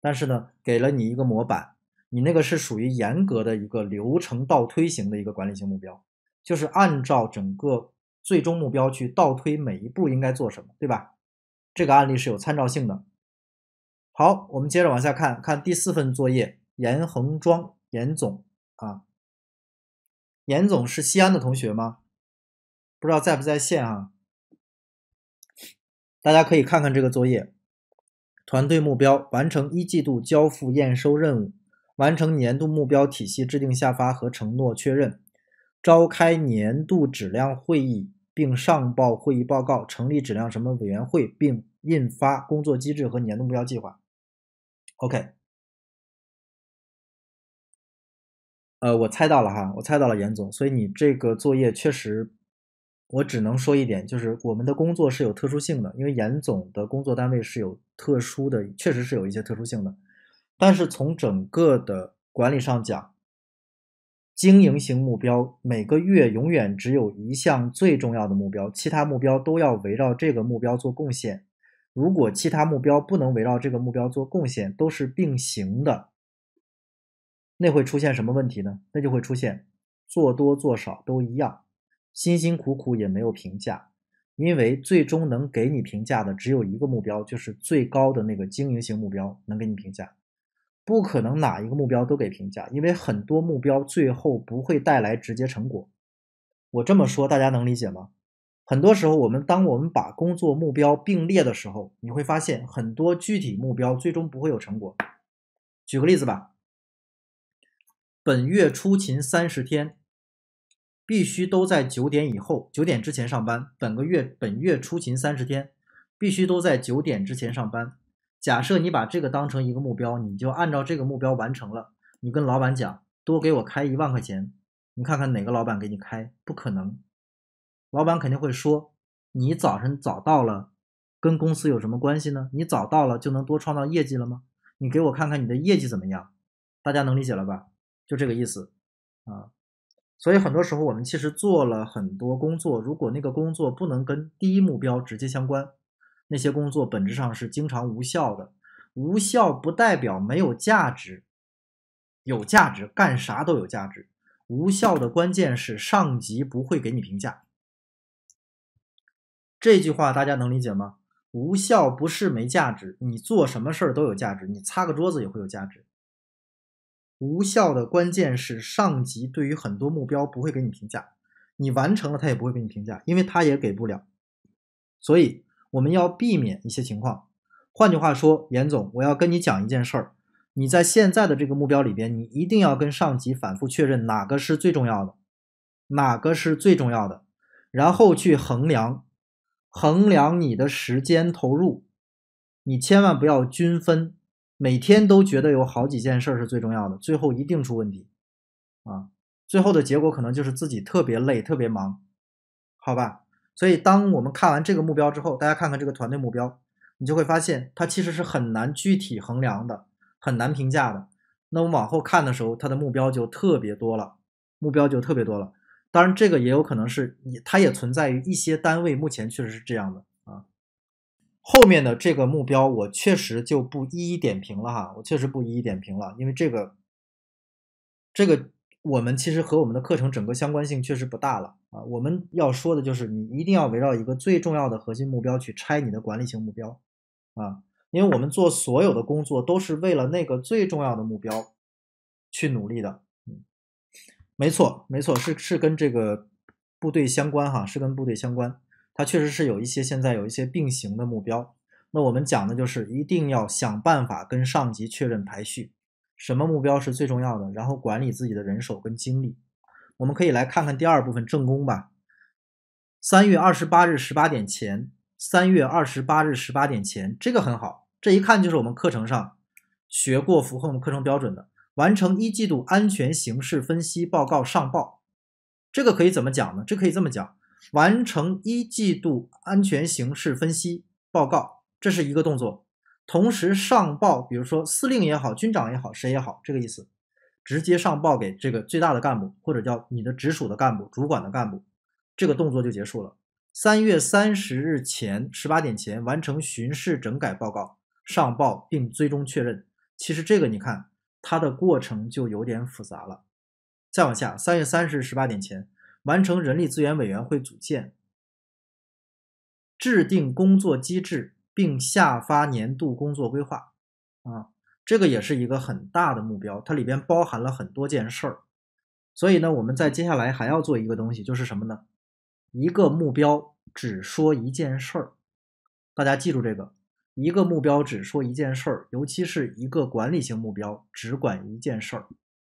但是呢，给了你一个模板。你那个是属于严格的一个流程倒推型的一个管理性目标，就是按照整个最终目标去倒推每一步应该做什么，对吧？这个案例是有参照性的。好，我们接着往下看看第四份作业，严恒庄，严总啊，严总是西安的同学吗？不知道在不在线啊？大家可以看看这个作业，团队目标完成一季度交付验收任务。完成年度目标体系制定、下发和承诺确认，召开年度质量会议并上报会议报告，成立质量什么委员会并印发工作机制和年度目标计划。OK，呃，我猜到了哈，我猜到了严总，所以你这个作业确实，我只能说一点，就是我们的工作是有特殊性的，因为严总的工作单位是有特殊的，确实是有一些特殊性的。但是从整个的管理上讲，经营型目标每个月永远只有一项最重要的目标，其他目标都要围绕这个目标做贡献。如果其他目标不能围绕这个目标做贡献，都是并行的，那会出现什么问题呢？那就会出现做多做少都一样，辛辛苦苦也没有评价，因为最终能给你评价的只有一个目标，就是最高的那个经营型目标能给你评价。不可能哪一个目标都给评价，因为很多目标最后不会带来直接成果。我这么说大家能理解吗？很多时候我们当我们把工作目标并列的时候，你会发现很多具体目标最终不会有成果。举个例子吧，本月初勤三十天，必须都在九点以后、九点之前上班。本个月本月初勤三十天，必须都在九点之前上班。假设你把这个当成一个目标，你就按照这个目标完成了。你跟老板讲多给我开一万块钱，你看看哪个老板给你开？不可能，老板肯定会说你早晨早到了，跟公司有什么关系呢？你早到了就能多创造业绩了吗？你给我看看你的业绩怎么样？大家能理解了吧？就这个意思啊。所以很多时候我们其实做了很多工作，如果那个工作不能跟第一目标直接相关。那些工作本质上是经常无效的，无效不代表没有价值，有价值干啥都有价值。无效的关键是上级不会给你评价。这句话大家能理解吗？无效不是没价值，你做什么事儿都有价值，你擦个桌子也会有价值。无效的关键是上级对于很多目标不会给你评价，你完成了他也不会给你评价，因为他也给不了，所以。我们要避免一些情况，换句话说，严总，我要跟你讲一件事儿。你在现在的这个目标里边，你一定要跟上级反复确认哪个是最重要的，哪个是最重要的，然后去衡量衡量你的时间投入。你千万不要均分，每天都觉得有好几件事儿是最重要的，最后一定出问题啊！最后的结果可能就是自己特别累，特别忙，好吧？所以，当我们看完这个目标之后，大家看看这个团队目标，你就会发现它其实是很难具体衡量的，很难评价的。那我们往后看的时候，它的目标就特别多了，目标就特别多了。当然，这个也有可能是它也存在于一些单位，目前确实是这样的啊。后面的这个目标，我确实就不一一点评了哈，我确实不一一点评了，因为这个，这个。我们其实和我们的课程整个相关性确实不大了啊！我们要说的就是，你一定要围绕一个最重要的核心目标去拆你的管理型目标啊，因为我们做所有的工作都是为了那个最重要的目标去努力的。嗯，没错，没错，是是跟这个部队相关哈，是跟部队相关，它确实是有一些现在有一些并行的目标。那我们讲的就是，一定要想办法跟上级确认排序。什么目标是最重要的？然后管理自己的人手跟精力。我们可以来看看第二部分正宫吧。三月二十八日十八点前，三月二十八日十八点前，这个很好，这一看就是我们课程上学过，符合我们课程标准的。完成一季度安全形势分析报告上报，这个可以怎么讲呢？这可以这么讲：完成一季度安全形势分析报告，这是一个动作。同时上报，比如说司令也好，军长也好，谁也好，这个意思，直接上报给这个最大的干部，或者叫你的直属的干部、主管的干部，这个动作就结束了。三月三十日前十八点前完成巡视整改报告上报并最终确认。其实这个你看它的过程就有点复杂了。再往下，三月三十日十八点前完成人力资源委员会组建，制定工作机制。并下发年度工作规划，啊，这个也是一个很大的目标，它里边包含了很多件事儿，所以呢，我们在接下来还要做一个东西，就是什么呢？一个目标只说一件事儿，大家记住这个，一个目标只说一件事儿，尤其是一个管理型目标只管一件事儿，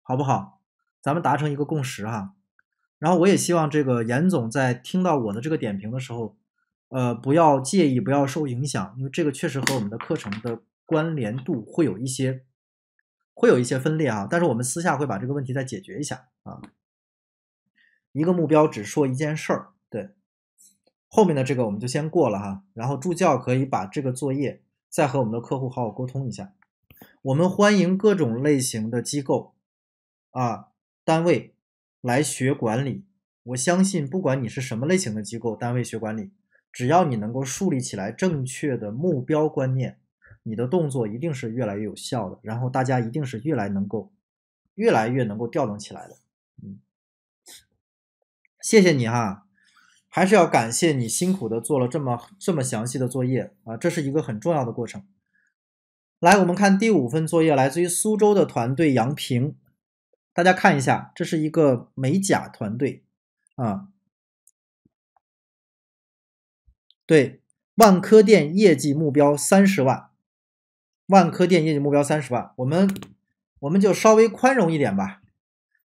好不好？咱们达成一个共识哈，然后我也希望这个严总在听到我的这个点评的时候。呃，不要介意，不要受影响，因为这个确实和我们的课程的关联度会有一些，会有一些分裂啊。但是我们私下会把这个问题再解决一下啊。一个目标只说一件事儿，对，后面的这个我们就先过了哈。然后助教可以把这个作业再和我们的客户好好沟通一下。我们欢迎各种类型的机构啊单位来学管理。我相信，不管你是什么类型的机构单位学管理。只要你能够树立起来正确的目标观念，你的动作一定是越来越有效的。然后大家一定是越来能够，越来越能够调动起来的。嗯，谢谢你哈，还是要感谢你辛苦的做了这么这么详细的作业啊，这是一个很重要的过程。来，我们看第五份作业，来自于苏州的团队杨平，大家看一下，这是一个美甲团队啊。对，万科店业绩目标三十万。万科店业绩目标三十万，我们我们就稍微宽容一点吧。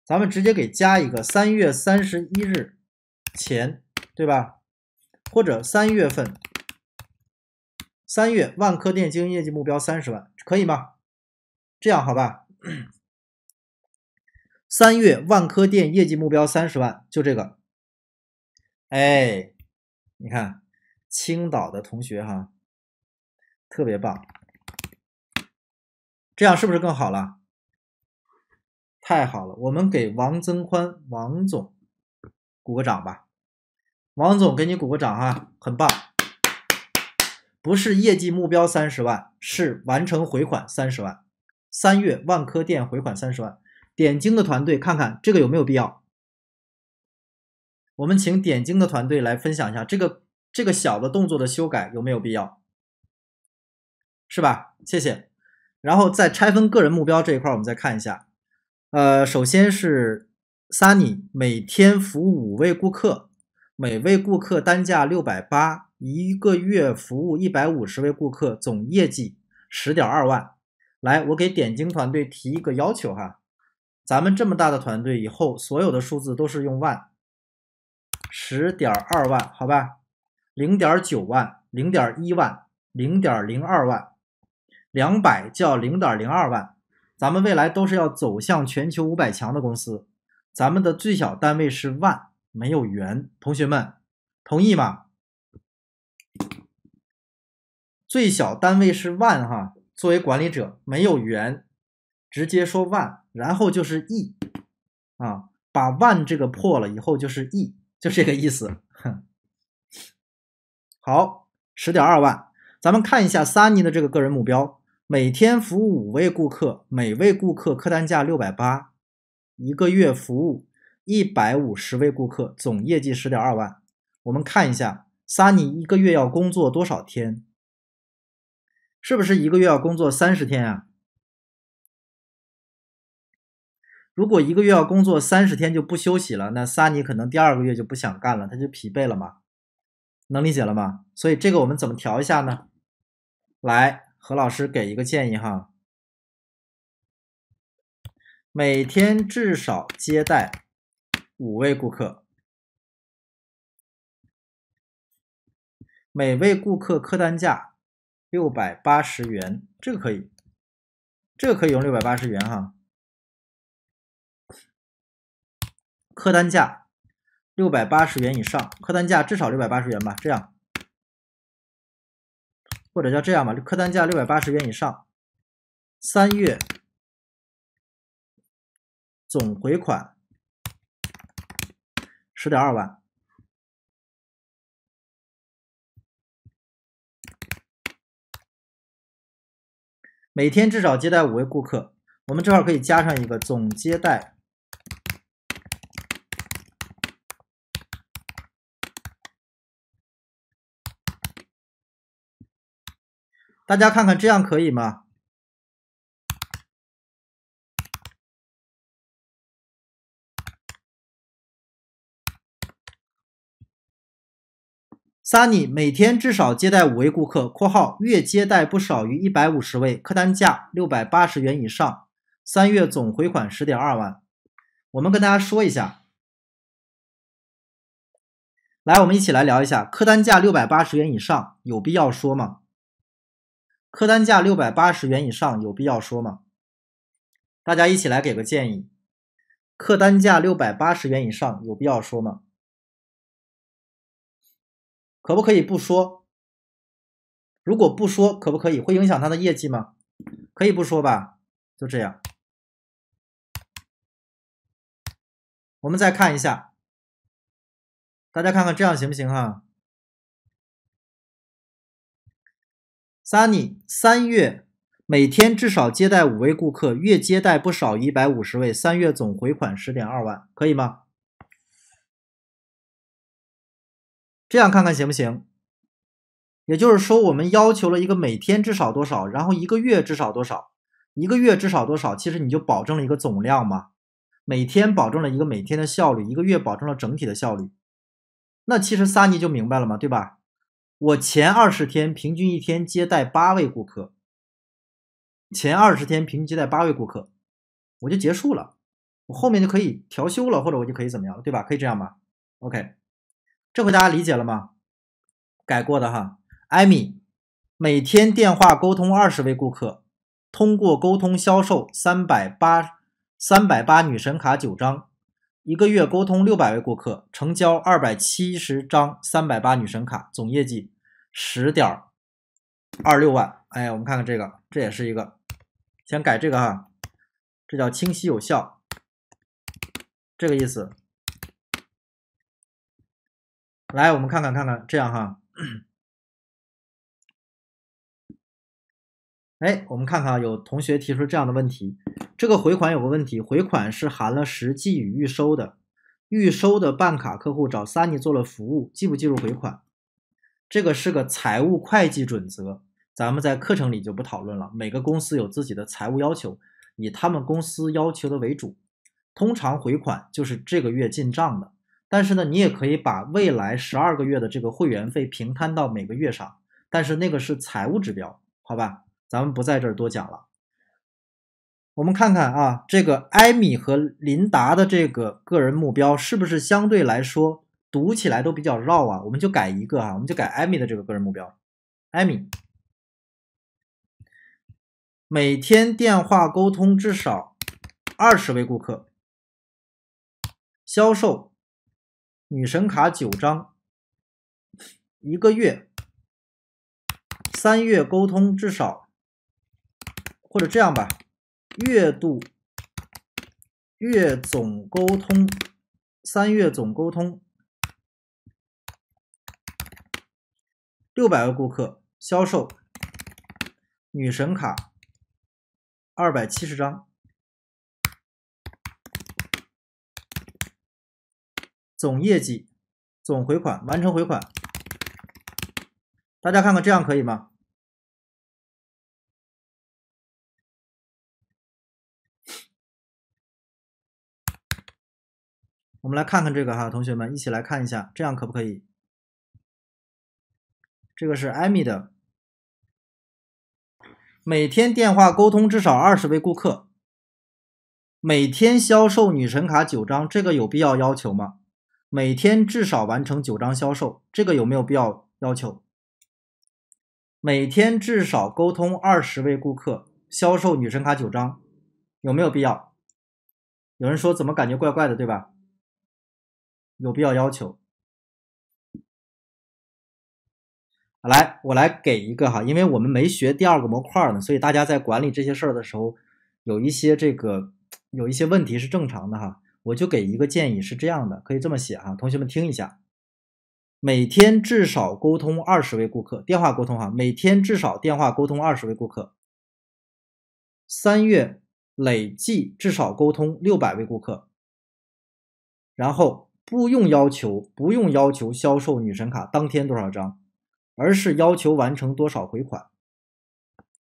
咱们直接给加一个三月三十一日前，对吧？或者三月份，三月万科店经营业绩目标三十万，可以吗？这样好吧？三月万科店业绩目标三十万，就这个。哎，你看。青岛的同学哈，特别棒，这样是不是更好了？太好了，我们给王增宽王总鼓个掌吧。王总给你鼓个掌哈，很棒。不是业绩目标三十万，是完成回款三十万。三月万科店回款三十万，点睛的团队看看这个有没有必要？我们请点睛的团队来分享一下这个。这个小的动作的修改有没有必要？是吧？谢谢。然后在拆分个人目标这一块，我们再看一下。呃，首先是 Sunny 每天服务五位顾客，每位顾客单价六百八，一个月服务一百五十位顾客，总业绩十点二万。来，我给点睛团队提一个要求哈，咱们这么大的团队，以后所有的数字都是用万，十点二万，好吧？零点九万，零点一万，零点零二万，两百叫零点零二万。咱们未来都是要走向全球五百强的公司，咱们的最小单位是万，没有元。同学们，同意吗？最小单位是万哈，作为管理者没有元，直接说万，然后就是亿啊，把万这个破了以后就是亿，就这个意思。好，十点二万。咱们看一下 Sunny 的这个个人目标：每天服务五位顾客，每位顾客客单价六百八，一个月服务一百五十位顾客，总业绩十点二万。我们看一下萨尼一个月要工作多少天？是不是一个月要工作三十天啊？如果一个月要工作三十天就不休息了，那萨尼可能第二个月就不想干了，他就疲惫了嘛。能理解了吗？所以这个我们怎么调一下呢？来，何老师给一个建议哈。每天至少接待五位顾客，每位顾客客单价六百八十元，这个可以，这个可以用六百八十元哈。客单价。六百八十元以上，客单价至少六百八十元吧。这样，或者叫这样吧，客单价六百八十元以上。三月总回款十点二万，每天至少接待五位顾客。我们这块可以加上一个总接待。大家看看这样可以吗？Sunny 每天至少接待五位顾客（括号月接待不少于一百五十位，客单价六百八十元以上）。三月总回款十点二万。我们跟大家说一下，来，我们一起来聊一下，客单价六百八十元以上有必要说吗？客单价六百八十元以上有必要说吗？大家一起来给个建议。客单价六百八十元以上有必要说吗？可不可以不说？如果不说，可不可以会影响他的业绩吗？可以不说吧，就这样。我们再看一下，大家看看这样行不行啊？Sunny 三月每天至少接待五位顾客，月接待不少一百五十位，三月总回款十点二万，可以吗？这样看看行不行？也就是说，我们要求了一个每天至少多少，然后一个月至少多少，一个月至少多少，其实你就保证了一个总量嘛。每天保证了一个每天的效率，一个月保证了整体的效率。那其实萨尼就明白了嘛，对吧？我前二十天平均一天接待八位顾客，前二十天平均接待八位顾客，我就结束了，我后面就可以调休了，或者我就可以怎么样，对吧？可以这样吧？OK，这回大家理解了吗？改过的哈，艾米每天电话沟通二十位顾客，通过沟通销售三百八三百八女神卡九张。一个月沟通六百位顾客，成交二百七十张三百八女神卡，总业绩十点二六万。哎，我们看看这个，这也是一个，先改这个哈，这叫清晰有效，这个意思。来，我们看看看看，这样哈。哎，我们看看啊，有同学提出这样的问题：这个回款有个问题，回款是含了实际与预收的，预收的办卡客户找 Sunny 做了服务，计不计入回款？这个是个财务会计准则，咱们在课程里就不讨论了，每个公司有自己的财务要求，以他们公司要求的为主。通常回款就是这个月进账的，但是呢，你也可以把未来十二个月的这个会员费平摊到每个月上，但是那个是财务指标，好吧？咱们不在这儿多讲了。我们看看啊，这个艾米和琳达的这个个人目标是不是相对来说读起来都比较绕啊？我们就改一个啊，我们就改艾米的这个个人目标。艾米每天电话沟通至少二十位顾客，销售女神卡九张，一个月三月沟通至少。或者这样吧，月度月总沟通，三月总沟通，六百个顾客销售女神卡二百七十张，总业绩总回款完成回款，大家看看这样可以吗？我们来看看这个哈，同学们一起来看一下，这样可不可以？这个是艾米的，每天电话沟通至少二十位顾客，每天销售女神卡九张，这个有必要要求吗？每天至少完成九张销售，这个有没有必要要求？每天至少沟通二十位顾客，销售女神卡九张，有没有必要？有人说怎么感觉怪怪的，对吧？有必要要求。来，我来给一个哈，因为我们没学第二个模块呢，所以大家在管理这些事儿的时候，有一些这个有一些问题是正常的哈。我就给一个建议是这样的，可以这么写哈，同学们听一下：每天至少沟通二十位顾客，电话沟通哈，每天至少电话沟通二十位顾客。三月累计至少沟通六百位顾客，然后。不用要求，不用要求销售女神卡当天多少张，而是要求完成多少回款。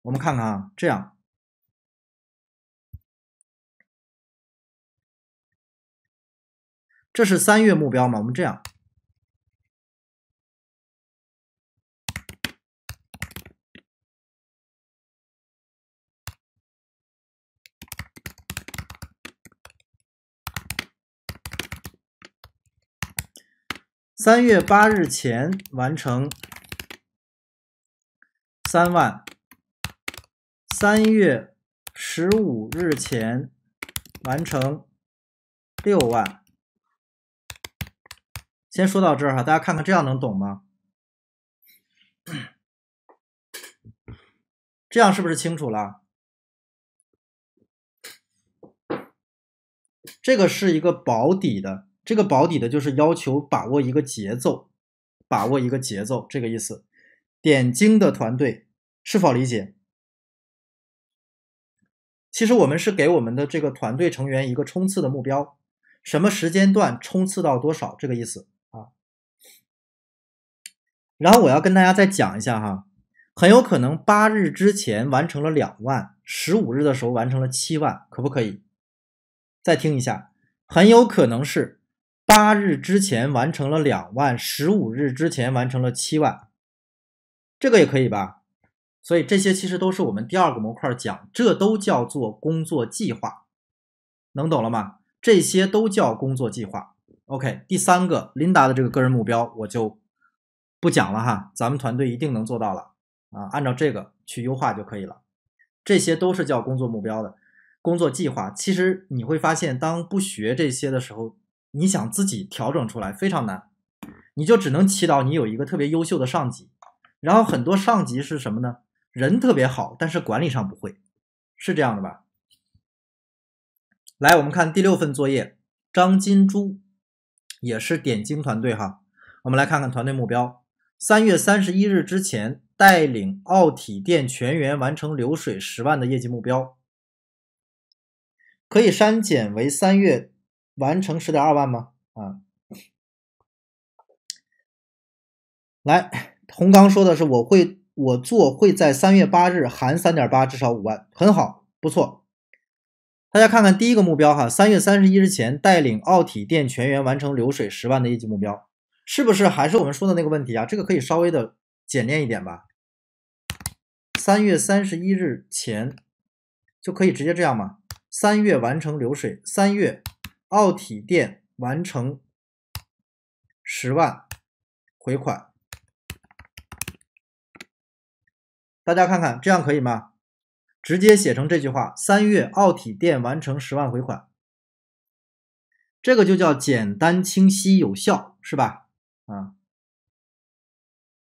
我们看看啊，这样，这是三月目标吗？我们这样。三月八日前完成三万，三月十五日前完成六万。先说到这儿哈，大家看看这样能懂吗？这样是不是清楚了？这个是一个保底的。这个保底的就是要求把握一个节奏，把握一个节奏，这个意思。点睛的团队是否理解？其实我们是给我们的这个团队成员一个冲刺的目标，什么时间段冲刺到多少，这个意思啊。然后我要跟大家再讲一下哈，很有可能八日之前完成了两万，十五日的时候完成了七万，可不可以？再听一下，很有可能是。八日之前完成了两万，十五日之前完成了七万，这个也可以吧？所以这些其实都是我们第二个模块讲，这都叫做工作计划，能懂了吗？这些都叫工作计划。OK，第三个琳达的这个个人目标，我就不讲了哈，咱们团队一定能做到了啊，按照这个去优化就可以了。这些都是叫工作目标的工作计划。其实你会发现，当不学这些的时候。你想自己调整出来非常难，你就只能祈祷你有一个特别优秀的上级。然后很多上级是什么呢？人特别好，但是管理上不会，是这样的吧？来，我们看第六份作业，张金珠也是点睛团队哈。我们来看看团队目标：三月三十一日之前，带领奥体店全员完成流水十万的业绩目标，可以删减为三月。完成十点二万吗？啊，来，红刚说的是我会我做会在三月八日含三点八至少五万，很好，不错。大家看看第一个目标哈，三月三十一日前带领奥体店全员完成流水十万的业绩目标，是不是还是我们说的那个问题啊？这个可以稍微的简练一点吧。三月三十一日前就可以直接这样嘛？三月完成流水，三月。奥体店完成十万回款，大家看看这样可以吗？直接写成这句话：三月奥体店完成十万回款。这个就叫简单、清晰、有效，是吧？啊，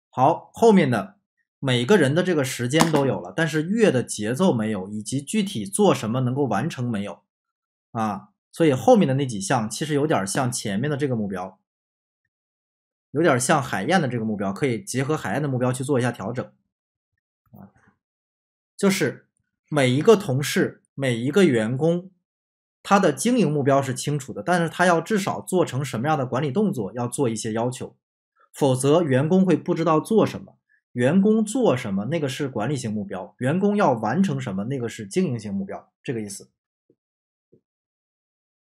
好，后面的每个人的这个时间都有了，但是月的节奏没有，以及具体做什么能够完成没有？啊。所以后面的那几项其实有点像前面的这个目标，有点像海燕的这个目标，可以结合海燕的目标去做一下调整。啊，就是每一个同事、每一个员工，他的经营目标是清楚的，但是他要至少做成什么样的管理动作，要做一些要求，否则员工会不知道做什么。员工做什么，那个是管理性目标；员工要完成什么，那个是经营性目标。这个意思。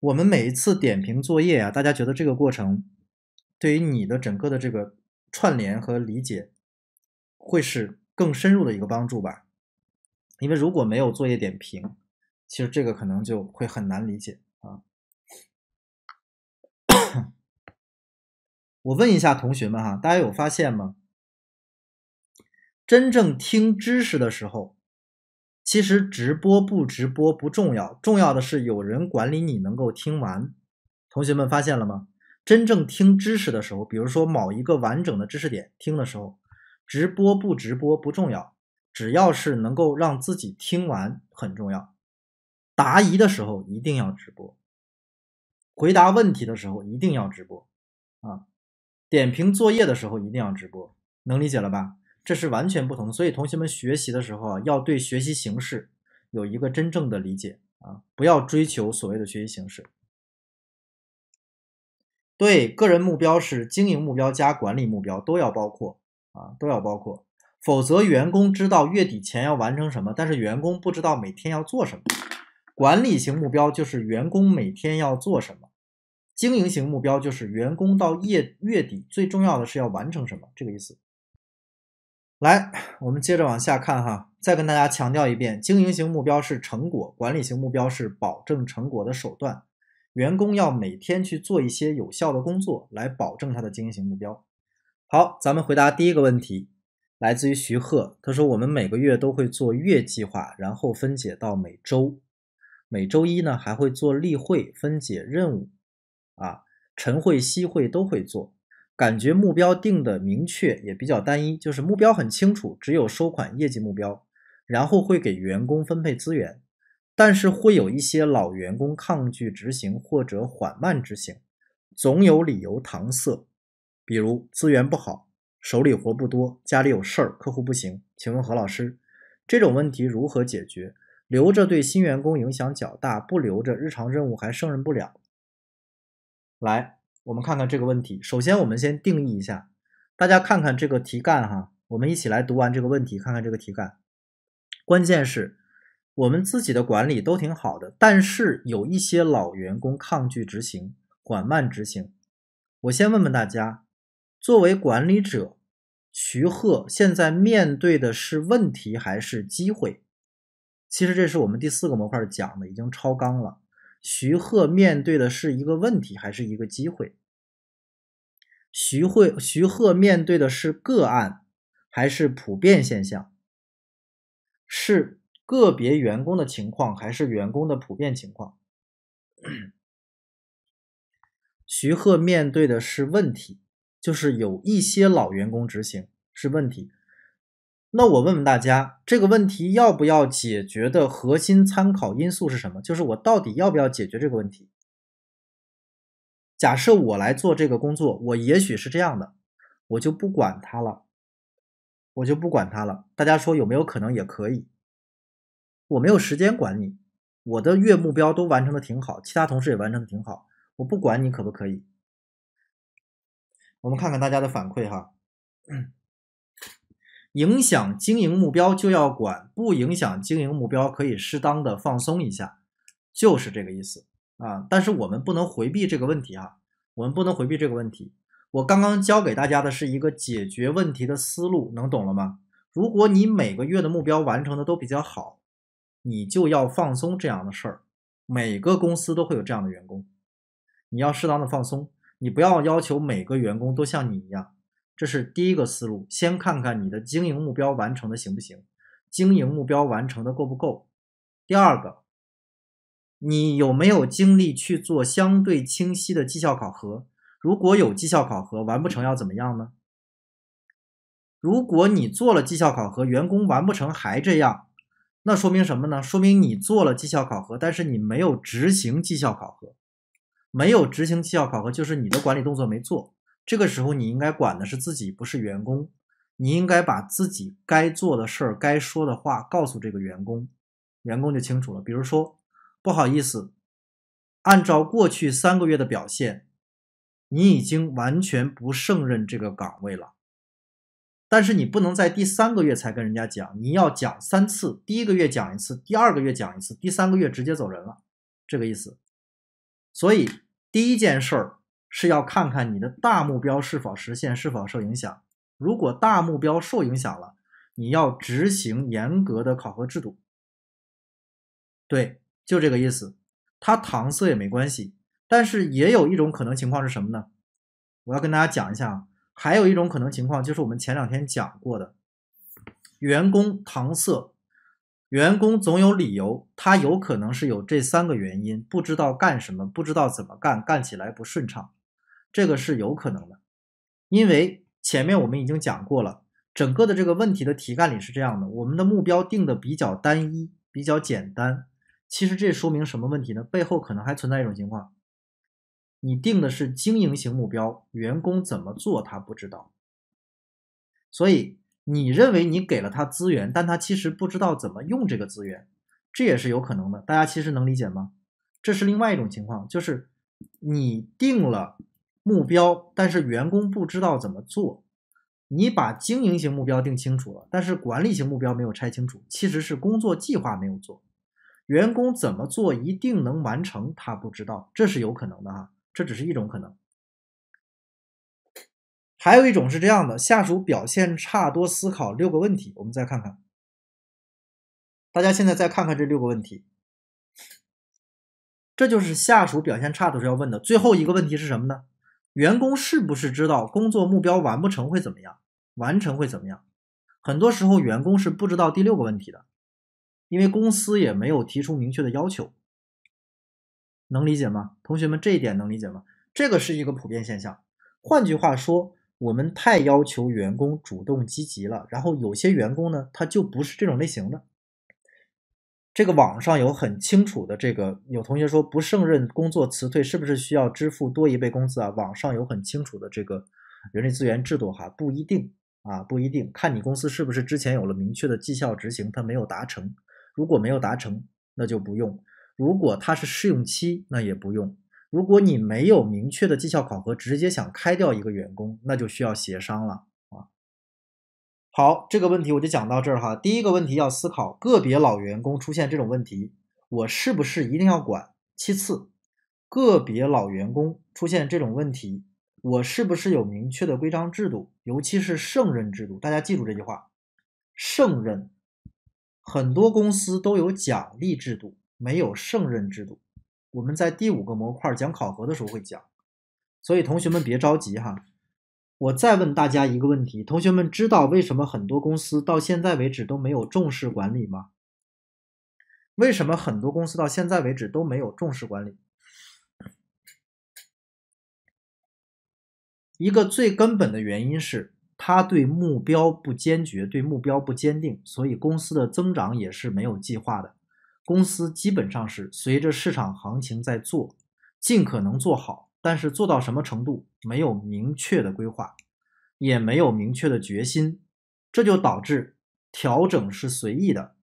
我们每一次点评作业啊，大家觉得这个过程对于你的整个的这个串联和理解，会是更深入的一个帮助吧？因为如果没有作业点评，其实这个可能就会很难理解啊。我问一下同学们哈，大家有发现吗？真正听知识的时候。其实直播不直播不重要，重要的是有人管理你能够听完。同学们发现了吗？真正听知识的时候，比如说某一个完整的知识点听的时候，直播不直播不重要，只要是能够让自己听完很重要。答疑的时候一定要直播，回答问题的时候一定要直播，啊，点评作业的时候一定要直播，能理解了吧？这是完全不同，的。所以同学们学习的时候啊，要对学习形式有一个真正的理解啊，不要追求所谓的学习形式。对，个人目标是经营目标加管理目标都要包括啊，都要包括，否则员工知道月底前要完成什么，但是员工不知道每天要做什么。管理型目标就是员工每天要做什么，经营型目标就是员工到月月底最重要的是要完成什么，这个意思。来，我们接着往下看哈。再跟大家强调一遍，经营型目标是成果，管理型目标是保证成果的手段。员工要每天去做一些有效的工作，来保证他的经营型目标。好，咱们回答第一个问题，来自于徐鹤，他说我们每个月都会做月计划，然后分解到每周，每周一呢还会做例会分解任务，啊，晨会、夕会都会做。感觉目标定的明确也比较单一，就是目标很清楚，只有收款业绩目标，然后会给员工分配资源，但是会有一些老员工抗拒执行或者缓慢执行，总有理由搪塞，比如资源不好，手里活不多，家里有事儿，客户不行。请问何老师，这种问题如何解决？留着对新员工影响较大，不留着日常任务还胜任不了。来。我们看看这个问题。首先，我们先定义一下。大家看看这个题干哈，我们一起来读完这个问题，看看这个题干。关键是我们自己的管理都挺好的，但是有一些老员工抗拒执行，缓慢执行。我先问问大家，作为管理者，徐鹤现在面对的是问题还是机会？其实这是我们第四个模块讲的，已经超纲了。徐鹤面对的是一个问题还是一个机会？徐慧、徐鹤面对的是个案还是普遍现象？是个别员工的情况还是员工的普遍情况？徐鹤面对的是问题，就是有一些老员工执行是问题。那我问问大家，这个问题要不要解决的核心参考因素是什么？就是我到底要不要解决这个问题？假设我来做这个工作，我也许是这样的，我就不管他了，我就不管他了。大家说有没有可能也可以？我没有时间管你，我的月目标都完成的挺好，其他同事也完成的挺好，我不管你可不可以？我们看看大家的反馈哈。影响经营目标就要管，不影响经营目标可以适当的放松一下，就是这个意思。啊！但是我们不能回避这个问题啊，我们不能回避这个问题。我刚刚教给大家的是一个解决问题的思路，能懂了吗？如果你每个月的目标完成的都比较好，你就要放松这样的事儿。每个公司都会有这样的员工，你要适当的放松，你不要要求每个员工都像你一样。这是第一个思路，先看看你的经营目标完成的行不行，经营目标完成的够不够。第二个。你有没有精力去做相对清晰的绩效考核？如果有绩效考核，完不成要怎么样呢？如果你做了绩效考核，员工完不成还这样，那说明什么呢？说明你做了绩效考核，但是你没有执行绩效考核，没有执行绩效考核就是你的管理动作没做。这个时候你应该管的是自己，不是员工。你应该把自己该做的事儿、该说的话告诉这个员工，员工就清楚了。比如说。不好意思，按照过去三个月的表现，你已经完全不胜任这个岗位了。但是你不能在第三个月才跟人家讲，你要讲三次：第一个月讲一次，第二个月讲一次，第三个月直接走人了，这个意思。所以第一件事儿是要看看你的大目标是否实现，是否受影响。如果大目标受影响了，你要执行严格的考核制度。对。就这个意思，他搪塞也没关系，但是也有一种可能情况是什么呢？我要跟大家讲一下啊，还有一种可能情况就是我们前两天讲过的，员工搪塞，员工总有理由，他有可能是有这三个原因，不知道干什么，不知道怎么干，干起来不顺畅，这个是有可能的，因为前面我们已经讲过了，整个的这个问题的题干里是这样的，我们的目标定的比较单一，比较简单。其实这说明什么问题呢？背后可能还存在一种情况：你定的是经营型目标，员工怎么做他不知道，所以你认为你给了他资源，但他其实不知道怎么用这个资源，这也是有可能的。大家其实能理解吗？这是另外一种情况，就是你定了目标，但是员工不知道怎么做。你把经营型目标定清楚了，但是管理型目标没有拆清楚，其实是工作计划没有做。员工怎么做一定能完成？他不知道，这是有可能的哈，这只是一种可能。还有一种是这样的：下属表现差，多思考六个问题。我们再看看，大家现在再看看这六个问题，这就是下属表现差的时候要问的。最后一个问题是什么呢？员工是不是知道工作目标完不成会怎么样？完成会怎么样？很多时候员工是不知道第六个问题的。因为公司也没有提出明确的要求，能理解吗，同学们？这一点能理解吗？这个是一个普遍现象。换句话说，我们太要求员工主动积极了，然后有些员工呢，他就不是这种类型的。这个网上有很清楚的，这个有同学说不胜任工作辞退，是不是需要支付多一倍工资啊？网上有很清楚的这个人力资源制度哈，不一定啊，不一定，看你公司是不是之前有了明确的绩效执行，他没有达成。如果没有达成，那就不用；如果他是试用期，那也不用；如果你没有明确的绩效考核，直接想开掉一个员工，那就需要协商了啊。好，这个问题我就讲到这儿哈。第一个问题要思考：个别老员工出现这种问题，我是不是一定要管？其次，个别老员工出现这种问题，我是不是有明确的规章制度，尤其是胜任制度？大家记住这句话：胜任。很多公司都有奖励制度，没有胜任制度。我们在第五个模块讲考核的时候会讲，所以同学们别着急哈。我再问大家一个问题：同学们知道为什么很多公司到现在为止都没有重视管理吗？为什么很多公司到现在为止都没有重视管理？一个最根本的原因是。他对目标不坚决，对目标不坚定，所以公司的增长也是没有计划的。公司基本上是随着市场行情在做，尽可能做好，但是做到什么程度没有明确的规划，也没有明确的决心，这就导致调整是随意的，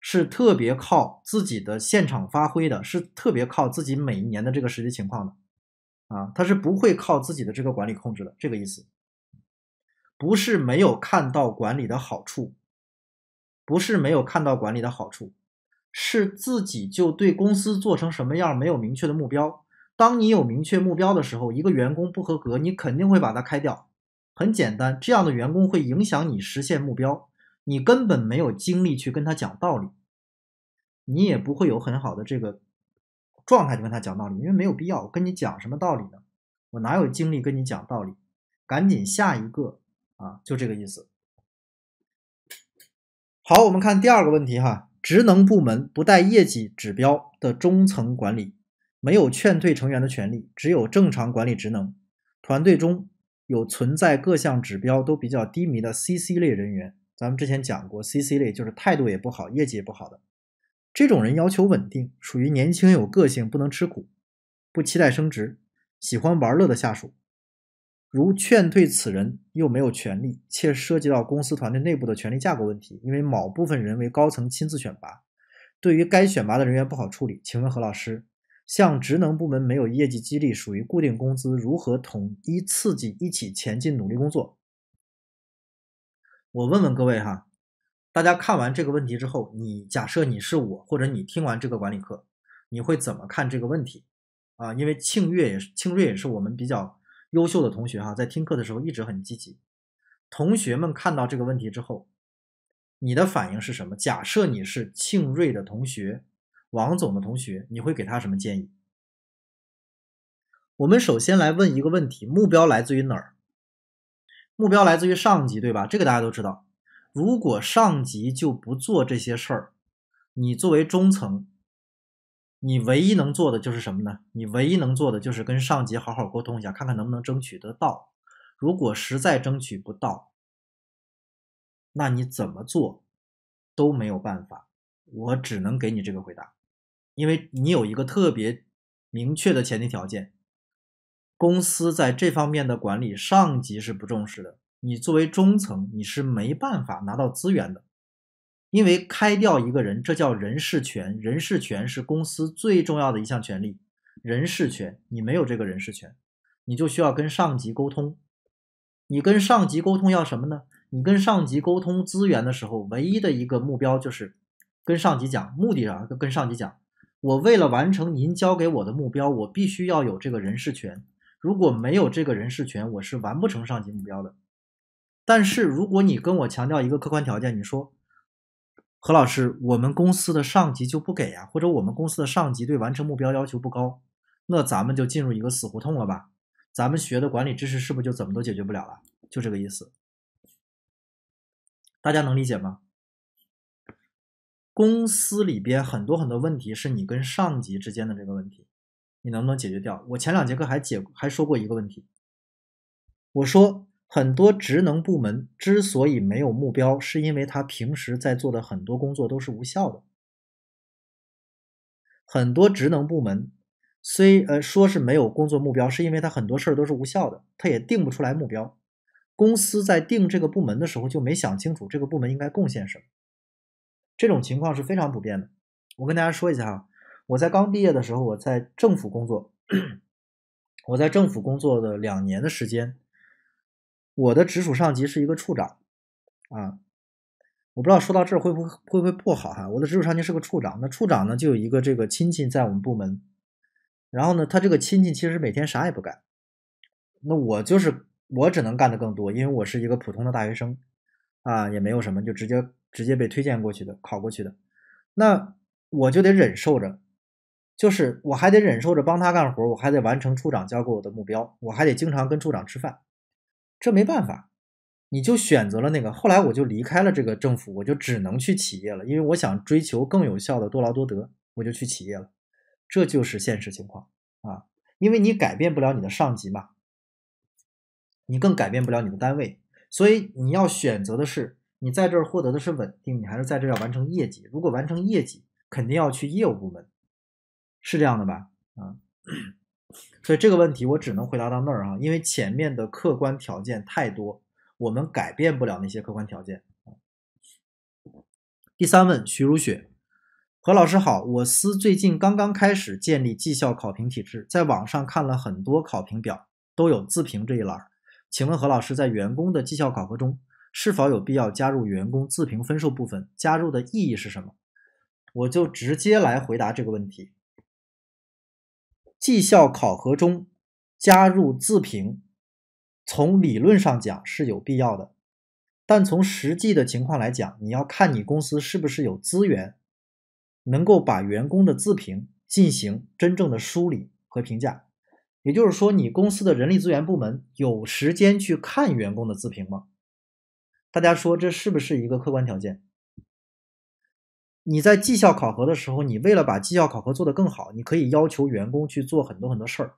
是特别靠自己的现场发挥的，是特别靠自己每一年的这个实际情况的。啊，他是不会靠自己的这个管理控制的，这个意思。不是没有看到管理的好处，不是没有看到管理的好处，是自己就对公司做成什么样没有明确的目标。当你有明确目标的时候，一个员工不合格，你肯定会把他开掉。很简单，这样的员工会影响你实现目标，你根本没有精力去跟他讲道理，你也不会有很好的这个状态去跟他讲道理，因为没有必要我跟你讲什么道理呢？我哪有精力跟你讲道理？赶紧下一个。啊，就这个意思。好，我们看第二个问题哈，职能部门不带业绩指标的中层管理，没有劝退成员的权利，只有正常管理职能。团队中有存在各项指标都比较低迷的 C C 类人员，咱们之前讲过，C C 类就是态度也不好，业绩也不好的这种人，要求稳定，属于年轻有个性，不能吃苦，不期待升职，喜欢玩乐的下属。如劝退此人又没有权利，且涉及到公司团队内部的权力架构问题，因为某部分人为高层亲自选拔，对于该选拔的人员不好处理。请问何老师，像职能部门没有业绩激励，属于固定工资，如何统一刺激一起前进努力工作？我问问各位哈，大家看完这个问题之后，你假设你是我，或者你听完这个管理课，你会怎么看这个问题？啊，因为庆月也是庆瑞也是我们比较。优秀的同学哈，在听课的时候一直很积极。同学们看到这个问题之后，你的反应是什么？假设你是庆瑞的同学，王总的同学，你会给他什么建议？我们首先来问一个问题：目标来自于哪儿？目标来自于上级，对吧？这个大家都知道。如果上级就不做这些事儿，你作为中层。你唯一能做的就是什么呢？你唯一能做的就是跟上级好好沟通一下，看看能不能争取得到。如果实在争取不到，那你怎么做都没有办法。我只能给你这个回答，因为你有一个特别明确的前提条件：公司在这方面的管理，上级是不重视的。你作为中层，你是没办法拿到资源的。因为开掉一个人，这叫人事权。人事权是公司最重要的一项权利。人事权，你没有这个人事权，你就需要跟上级沟通。你跟上级沟通要什么呢？你跟上级沟通资源的时候，唯一的一个目标就是跟上级讲目的啊，跟上级讲，我为了完成您交给我的目标，我必须要有这个人事权。如果没有这个人事权，我是完不成上级目标的。但是如果你跟我强调一个客观条件，你说。何老师，我们公司的上级就不给啊，或者我们公司的上级对完成目标要求不高，那咱们就进入一个死胡同了吧？咱们学的管理知识是不是就怎么都解决不了了？就这个意思，大家能理解吗？公司里边很多很多问题是你跟上级之间的这个问题，你能不能解决掉？我前两节课还解还说过一个问题，我说。很多职能部门之所以没有目标，是因为他平时在做的很多工作都是无效的。很多职能部门虽呃说是没有工作目标，是因为他很多事儿都是无效的，他也定不出来目标。公司在定这个部门的时候就没想清楚这个部门应该贡献什么，这种情况是非常普遍的。我跟大家说一下哈，我在刚毕业的时候，我在政府工作，我在政府工作的两年的时间。我的直属上级是一个处长，啊，我不知道说到这儿会不会会不会不好哈。我的直属上级是个处长，那处长呢就有一个这个亲戚在我们部门，然后呢，他这个亲戚其实每天啥也不干，那我就是我只能干的更多，因为我是一个普通的大学生，啊，也没有什么，就直接直接被推荐过去的考过去的，那我就得忍受着，就是我还得忍受着帮他干活，我还得完成处长交给我的目标，我还得经常跟处长吃饭。这没办法，你就选择了那个。后来我就离开了这个政府，我就只能去企业了，因为我想追求更有效的多劳多得，我就去企业了。这就是现实情况啊，因为你改变不了你的上级嘛，你更改变不了你的单位，所以你要选择的是你在这儿获得的是稳定，你还是在这儿要完成业绩。如果完成业绩，肯定要去业务部门，是这样的吧？啊。所以这个问题我只能回答到那儿哈，因为前面的客观条件太多，我们改变不了那些客观条件。第三问，徐如雪，何老师好，我司最近刚刚开始建立绩效考评体制，在网上看了很多考评表，都有自评这一栏儿，请问何老师，在员工的绩效考核中，是否有必要加入员工自评分数部分？加入的意义是什么？我就直接来回答这个问题。绩效考核中加入自评，从理论上讲是有必要的，但从实际的情况来讲，你要看你公司是不是有资源，能够把员工的自评进行真正的梳理和评价。也就是说，你公司的人力资源部门有时间去看员工的自评吗？大家说这是不是一个客观条件？你在绩效考核的时候，你为了把绩效考核做得更好，你可以要求员工去做很多很多事儿，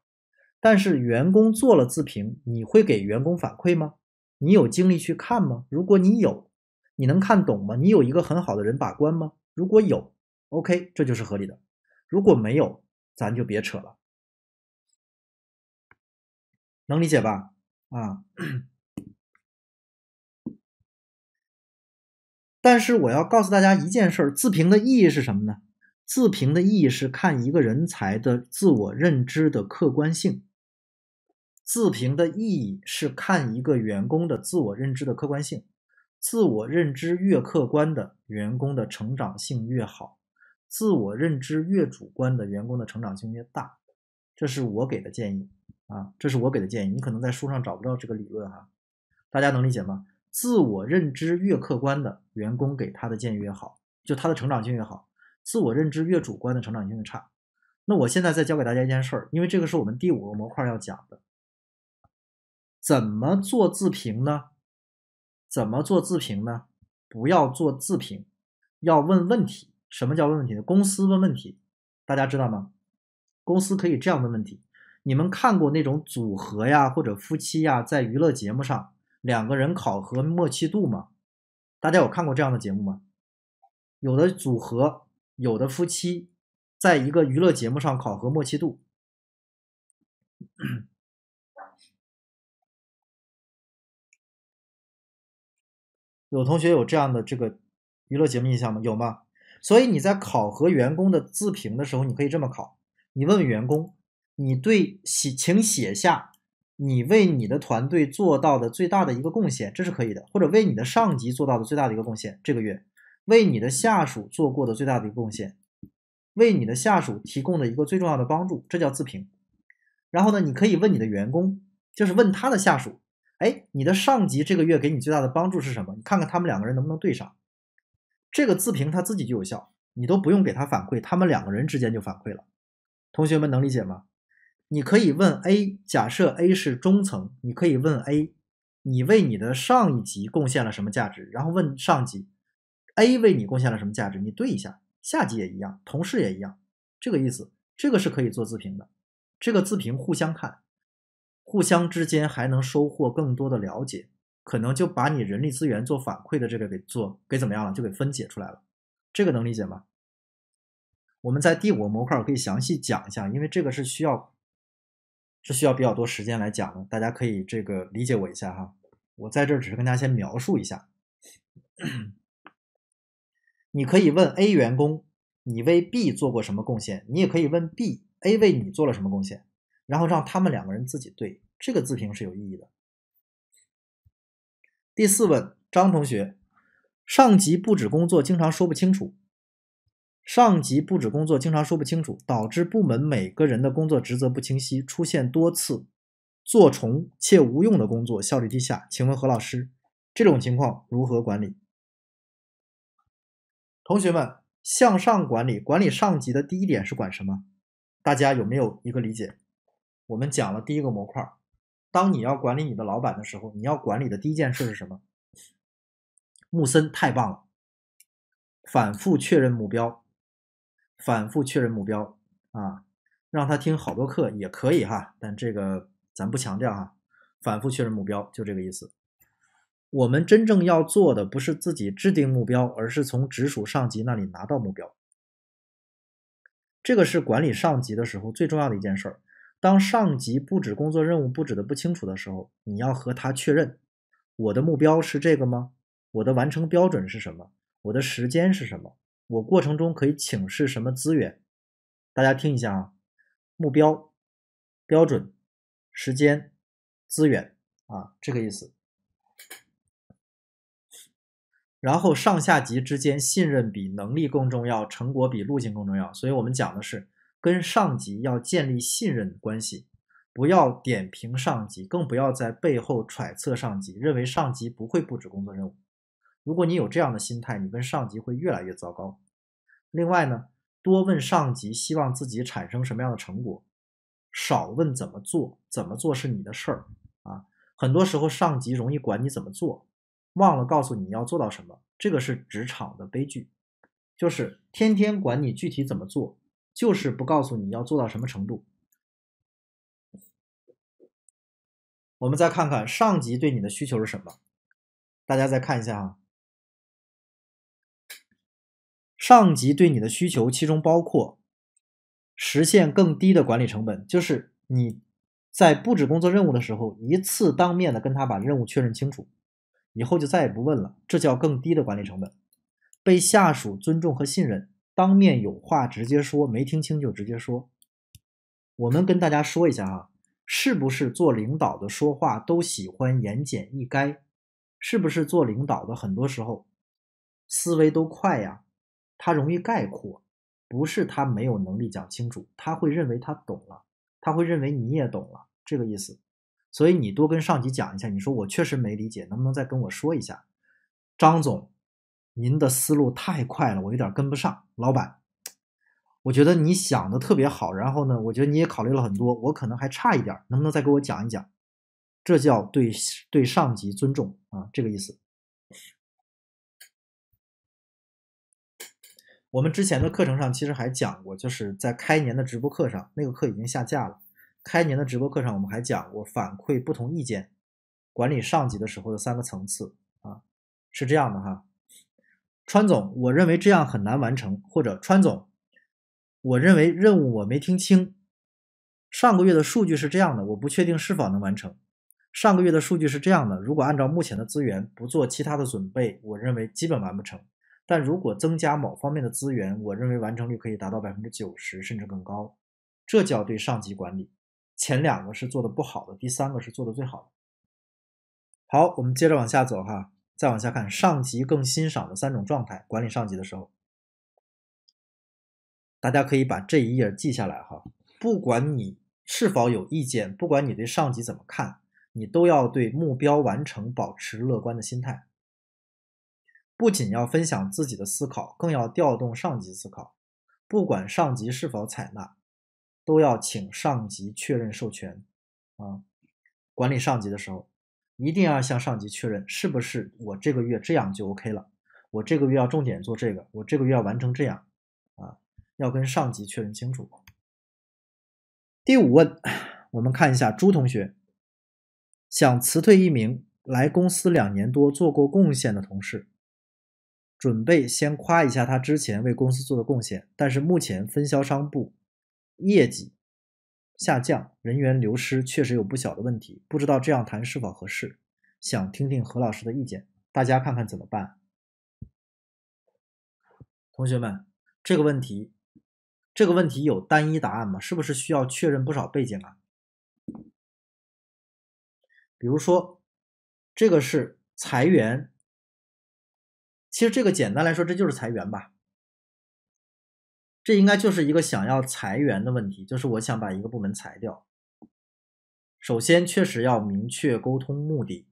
但是员工做了自评，你会给员工反馈吗？你有精力去看吗？如果你有，你能看懂吗？你有一个很好的人把关吗？如果有，OK，这就是合理的；如果没有，咱就别扯了。能理解吧？啊。但是我要告诉大家一件事儿：自评的意义是什么呢？自评的意义是看一个人才的自我认知的客观性。自评的意义是看一个员工的自我认知的客观性。自我认知越客观的员工的成长性越好，自我认知越主观的员工的成长性越大。这是我给的建议啊，这是我给的建议。你可能在书上找不到这个理论哈，大家能理解吗？自我认知越客观的员工，给他的建议越好，就他的成长性越好。自我认知越主观的，成长性越差。那我现在再教给大家一件事儿，因为这个是我们第五个模块要讲的。怎么做自评呢？怎么做自评呢？不要做自评，要问问题。什么叫问问题呢？公司问问题，大家知道吗？公司可以这样问问题：你们看过那种组合呀，或者夫妻呀，在娱乐节目上？两个人考核默契度吗？大家有看过这样的节目吗？有的组合，有的夫妻，在一个娱乐节目上考核默契度。有同学有这样的这个娱乐节目印象吗？有吗？所以你在考核员工的自评的时候，你可以这么考：你问问员工，你对写，请写下。你为你的团队做到的最大的一个贡献，这是可以的；或者为你的上级做到的最大的一个贡献，这个月为你的下属做过的最大的一个贡献，为你的下属提供的一个最重要的帮助，这叫自评。然后呢，你可以问你的员工，就是问他的下属：“哎，你的上级这个月给你最大的帮助是什么？”你看看他们两个人能不能对上。这个自评他自己就有效，你都不用给他反馈，他们两个人之间就反馈了。同学们能理解吗？你可以问 A，假设 A 是中层，你可以问 A，你为你的上一级贡献了什么价值？然后问上级，A 为你贡献了什么价值？你对一下，下级也一样，同事也一样，这个意思，这个是可以做自评的，这个自评互相看，互相之间还能收获更多的了解，可能就把你人力资源做反馈的这个给做给怎么样了，就给分解出来了，这个能理解吗？我们在第五个模块可以详细讲一下，因为这个是需要。是需要比较多时间来讲的，大家可以这个理解我一下哈。我在这儿只是跟大家先描述一下。你可以问 A 员工，你为 B 做过什么贡献？你也可以问 B，A 为你做了什么贡献？然后让他们两个人自己对这个自评是有意义的。第四问，张同学，上级布置工作经常说不清楚。上级布置工作经常说不清楚，导致部门每个人的工作职责不清晰，出现多次做重且无用的工作，效率低下。请问何老师，这种情况如何管理？同学们，向上管理，管理上级的第一点是管什么？大家有没有一个理解？我们讲了第一个模块，当你要管理你的老板的时候，你要管理的第一件事是什么？木森太棒了，反复确认目标。反复确认目标啊，让他听好多课也可以哈，但这个咱不强调啊。反复确认目标就这个意思。我们真正要做的不是自己制定目标，而是从直属上级那里拿到目标。这个是管理上级的时候最重要的一件事儿。当上级布置工作任务布置的不清楚的时候，你要和他确认：我的目标是这个吗？我的完成标准是什么？我的时间是什么？我过程中可以请示什么资源？大家听一下啊，目标、标准、时间、资源啊，这个意思。然后上下级之间信任比能力更重要，成果比路径更重要。所以我们讲的是，跟上级要建立信任关系，不要点评上级，更不要在背后揣测上级，认为上级不会布置工作任务。如果你有这样的心态，你跟上级会越来越糟糕。另外呢，多问上级希望自己产生什么样的成果，少问怎么做。怎么做是你的事儿啊。很多时候，上级容易管你怎么做，忘了告诉你要做到什么。这个是职场的悲剧，就是天天管你具体怎么做，就是不告诉你要做到什么程度。我们再看看上级对你的需求是什么。大家再看一下哈。上级对你的需求，其中包括实现更低的管理成本，就是你在布置工作任务的时候，一次当面的跟他把任务确认清楚，以后就再也不问了，这叫更低的管理成本。被下属尊重和信任，当面有话直接说，没听清就直接说。我们跟大家说一下啊，是不是做领导的说话都喜欢言简意赅？是不是做领导的很多时候思维都快呀？他容易概括，不是他没有能力讲清楚，他会认为他懂了，他会认为你也懂了，这个意思。所以你多跟上级讲一下，你说我确实没理解，能不能再跟我说一下？张总，您的思路太快了，我有点跟不上。老板，我觉得你想的特别好，然后呢，我觉得你也考虑了很多，我可能还差一点，能不能再给我讲一讲？这叫对对上级尊重啊，这个意思。我们之前的课程上其实还讲过，就是在开年的直播课上，那个课已经下架了。开年的直播课上，我们还讲过反馈不同意见、管理上级的时候的三个层次啊，是这样的哈。川总，我认为这样很难完成。或者川总，我认为任务我没听清。上个月的数据是这样的，我不确定是否能完成。上个月的数据是这样的，如果按照目前的资源不做其他的准备，我认为基本完不成。但如果增加某方面的资源，我认为完成率可以达到百分之九十甚至更高。这叫对上级管理。前两个是做的不好的，第三个是做的最好的。好，我们接着往下走哈，再往下看，上级更欣赏的三种状态。管理上级的时候，大家可以把这一页记下来哈。不管你是否有意见，不管你对上级怎么看，你都要对目标完成保持乐观的心态。不仅要分享自己的思考，更要调动上级思考。不管上级是否采纳，都要请上级确认授权。啊，管理上级的时候，一定要向上级确认，是不是我这个月这样就 OK 了？我这个月要重点做这个，我这个月要完成这样，啊，要跟上级确认清楚。第五问，我们看一下朱同学想辞退一名来公司两年多做过贡献的同事。准备先夸一下他之前为公司做的贡献，但是目前分销商部业绩下降、人员流失，确实有不小的问题。不知道这样谈是否合适？想听听何老师的意见，大家看看怎么办？同学们，这个问题，这个问题有单一答案吗？是不是需要确认不少背景啊？比如说，这个是裁员。其实这个简单来说，这就是裁员吧。这应该就是一个想要裁员的问题，就是我想把一个部门裁掉。首先，确实要明确沟通目的。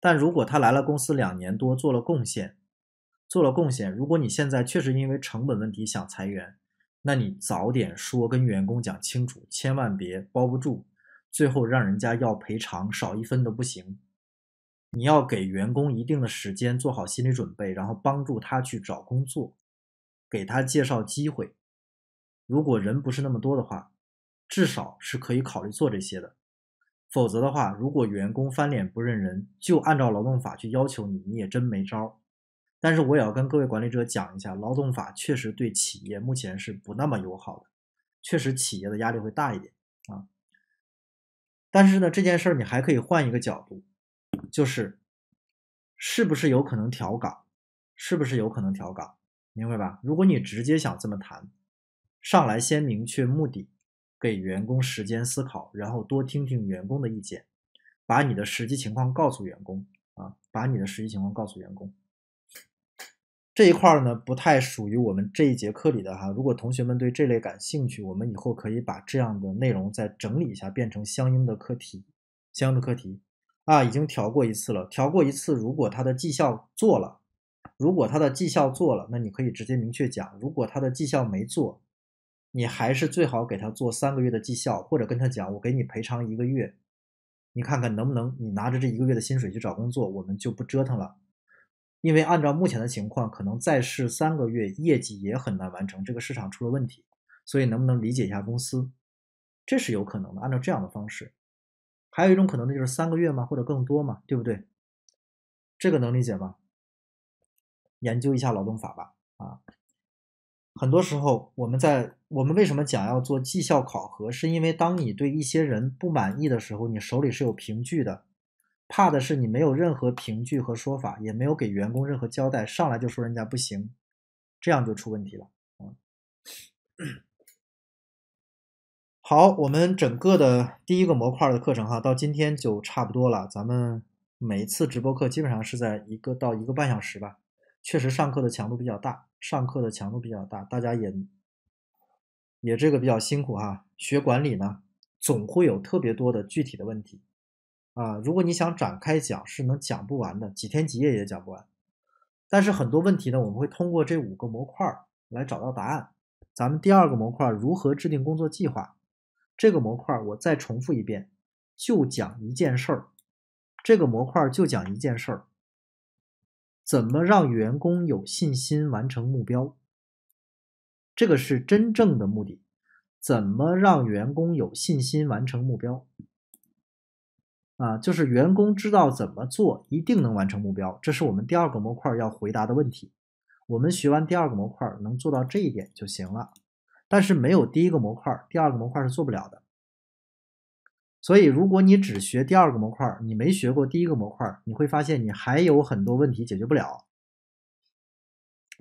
但如果他来了公司两年多，做了贡献，做了贡献，如果你现在确实因为成本问题想裁员，那你早点说，跟员工讲清楚，千万别包不住，最后让人家要赔偿，少一分都不行。你要给员工一定的时间做好心理准备，然后帮助他去找工作，给他介绍机会。如果人不是那么多的话，至少是可以考虑做这些的。否则的话，如果员工翻脸不认人，就按照劳动法去要求你，你也真没招。但是我也要跟各位管理者讲一下，劳动法确实对企业目前是不那么友好的，确实企业的压力会大一点啊。但是呢，这件事儿你还可以换一个角度。就是，是不是有可能调岗？是不是有可能调岗？明白吧？如果你直接想这么谈，上来先明确目的，给员工时间思考，然后多听听员工的意见，把你的实际情况告诉员工啊，把你的实际情况告诉员工。这一块呢，不太属于我们这一节课里的哈。如果同学们对这类感兴趣，我们以后可以把这样的内容再整理一下，变成相应的课题，相应的课题。啊，已经调过一次了。调过一次，如果他的绩效做了，如果他的绩效做了，那你可以直接明确讲。如果他的绩效没做，你还是最好给他做三个月的绩效，或者跟他讲，我给你赔偿一个月，你看看能不能，你拿着这一个月的薪水去找工作，我们就不折腾了。因为按照目前的情况，可能再试三个月业绩也很难完成。这个市场出了问题，所以能不能理解一下公司？这是有可能的。按照这样的方式。还有一种可能呢，就是三个月嘛，或者更多嘛，对不对？这个能理解吗？研究一下劳动法吧。啊，很多时候我们在我们为什么讲要做绩效考核，是因为当你对一些人不满意的时候，你手里是有凭据的。怕的是你没有任何凭据和说法，也没有给员工任何交代，上来就说人家不行，这样就出问题了。好，我们整个的第一个模块的课程哈，到今天就差不多了。咱们每一次直播课基本上是在一个到一个半小时吧，确实上课的强度比较大，上课的强度比较大，大家也也这个比较辛苦哈。学管理呢，总会有特别多的具体的问题啊。如果你想展开讲，是能讲不完的，几天几夜也讲不完。但是很多问题呢，我们会通过这五个模块来找到答案。咱们第二个模块如何制定工作计划？这个模块我再重复一遍，就讲一件事儿，这个模块就讲一件事儿，怎么让员工有信心完成目标？这个是真正的目的，怎么让员工有信心完成目标？啊，就是员工知道怎么做一定能完成目标，这是我们第二个模块要回答的问题。我们学完第二个模块能做到这一点就行了。但是没有第一个模块，第二个模块是做不了的。所以，如果你只学第二个模块，你没学过第一个模块，你会发现你还有很多问题解决不了。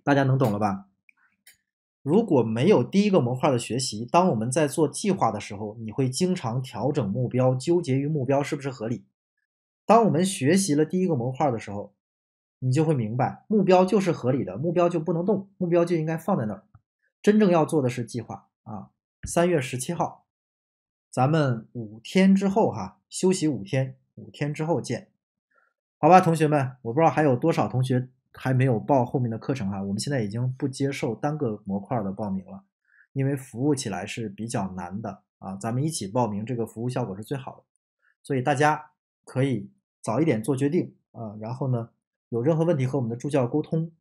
大家能懂了吧？如果没有第一个模块的学习，当我们在做计划的时候，你会经常调整目标，纠结于目标是不是合理。当我们学习了第一个模块的时候，你就会明白，目标就是合理的，目标就不能动，目标就应该放在那儿。真正要做的是计划啊！三月十七号，咱们五天之后哈，休息五天，五天之后见，好吧，同学们，我不知道还有多少同学还没有报后面的课程哈，我们现在已经不接受单个模块的报名了，因为服务起来是比较难的啊，咱们一起报名，这个服务效果是最好的，所以大家可以早一点做决定啊，然后呢，有任何问题和我们的助教沟通。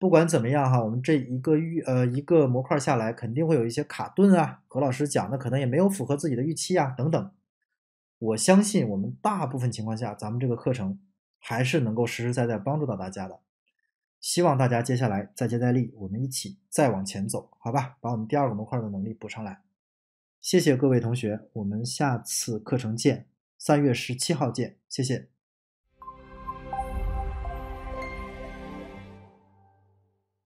不管怎么样哈，我们这一个预呃一个模块下来，肯定会有一些卡顿啊，何老师讲的可能也没有符合自己的预期啊等等。我相信我们大部分情况下，咱们这个课程还是能够实实在在帮助到大家的。希望大家接下来再接再厉，我们一起再往前走，好吧？把我们第二个模块的能力补上来。谢谢各位同学，我们下次课程见，三月十七号见，谢谢。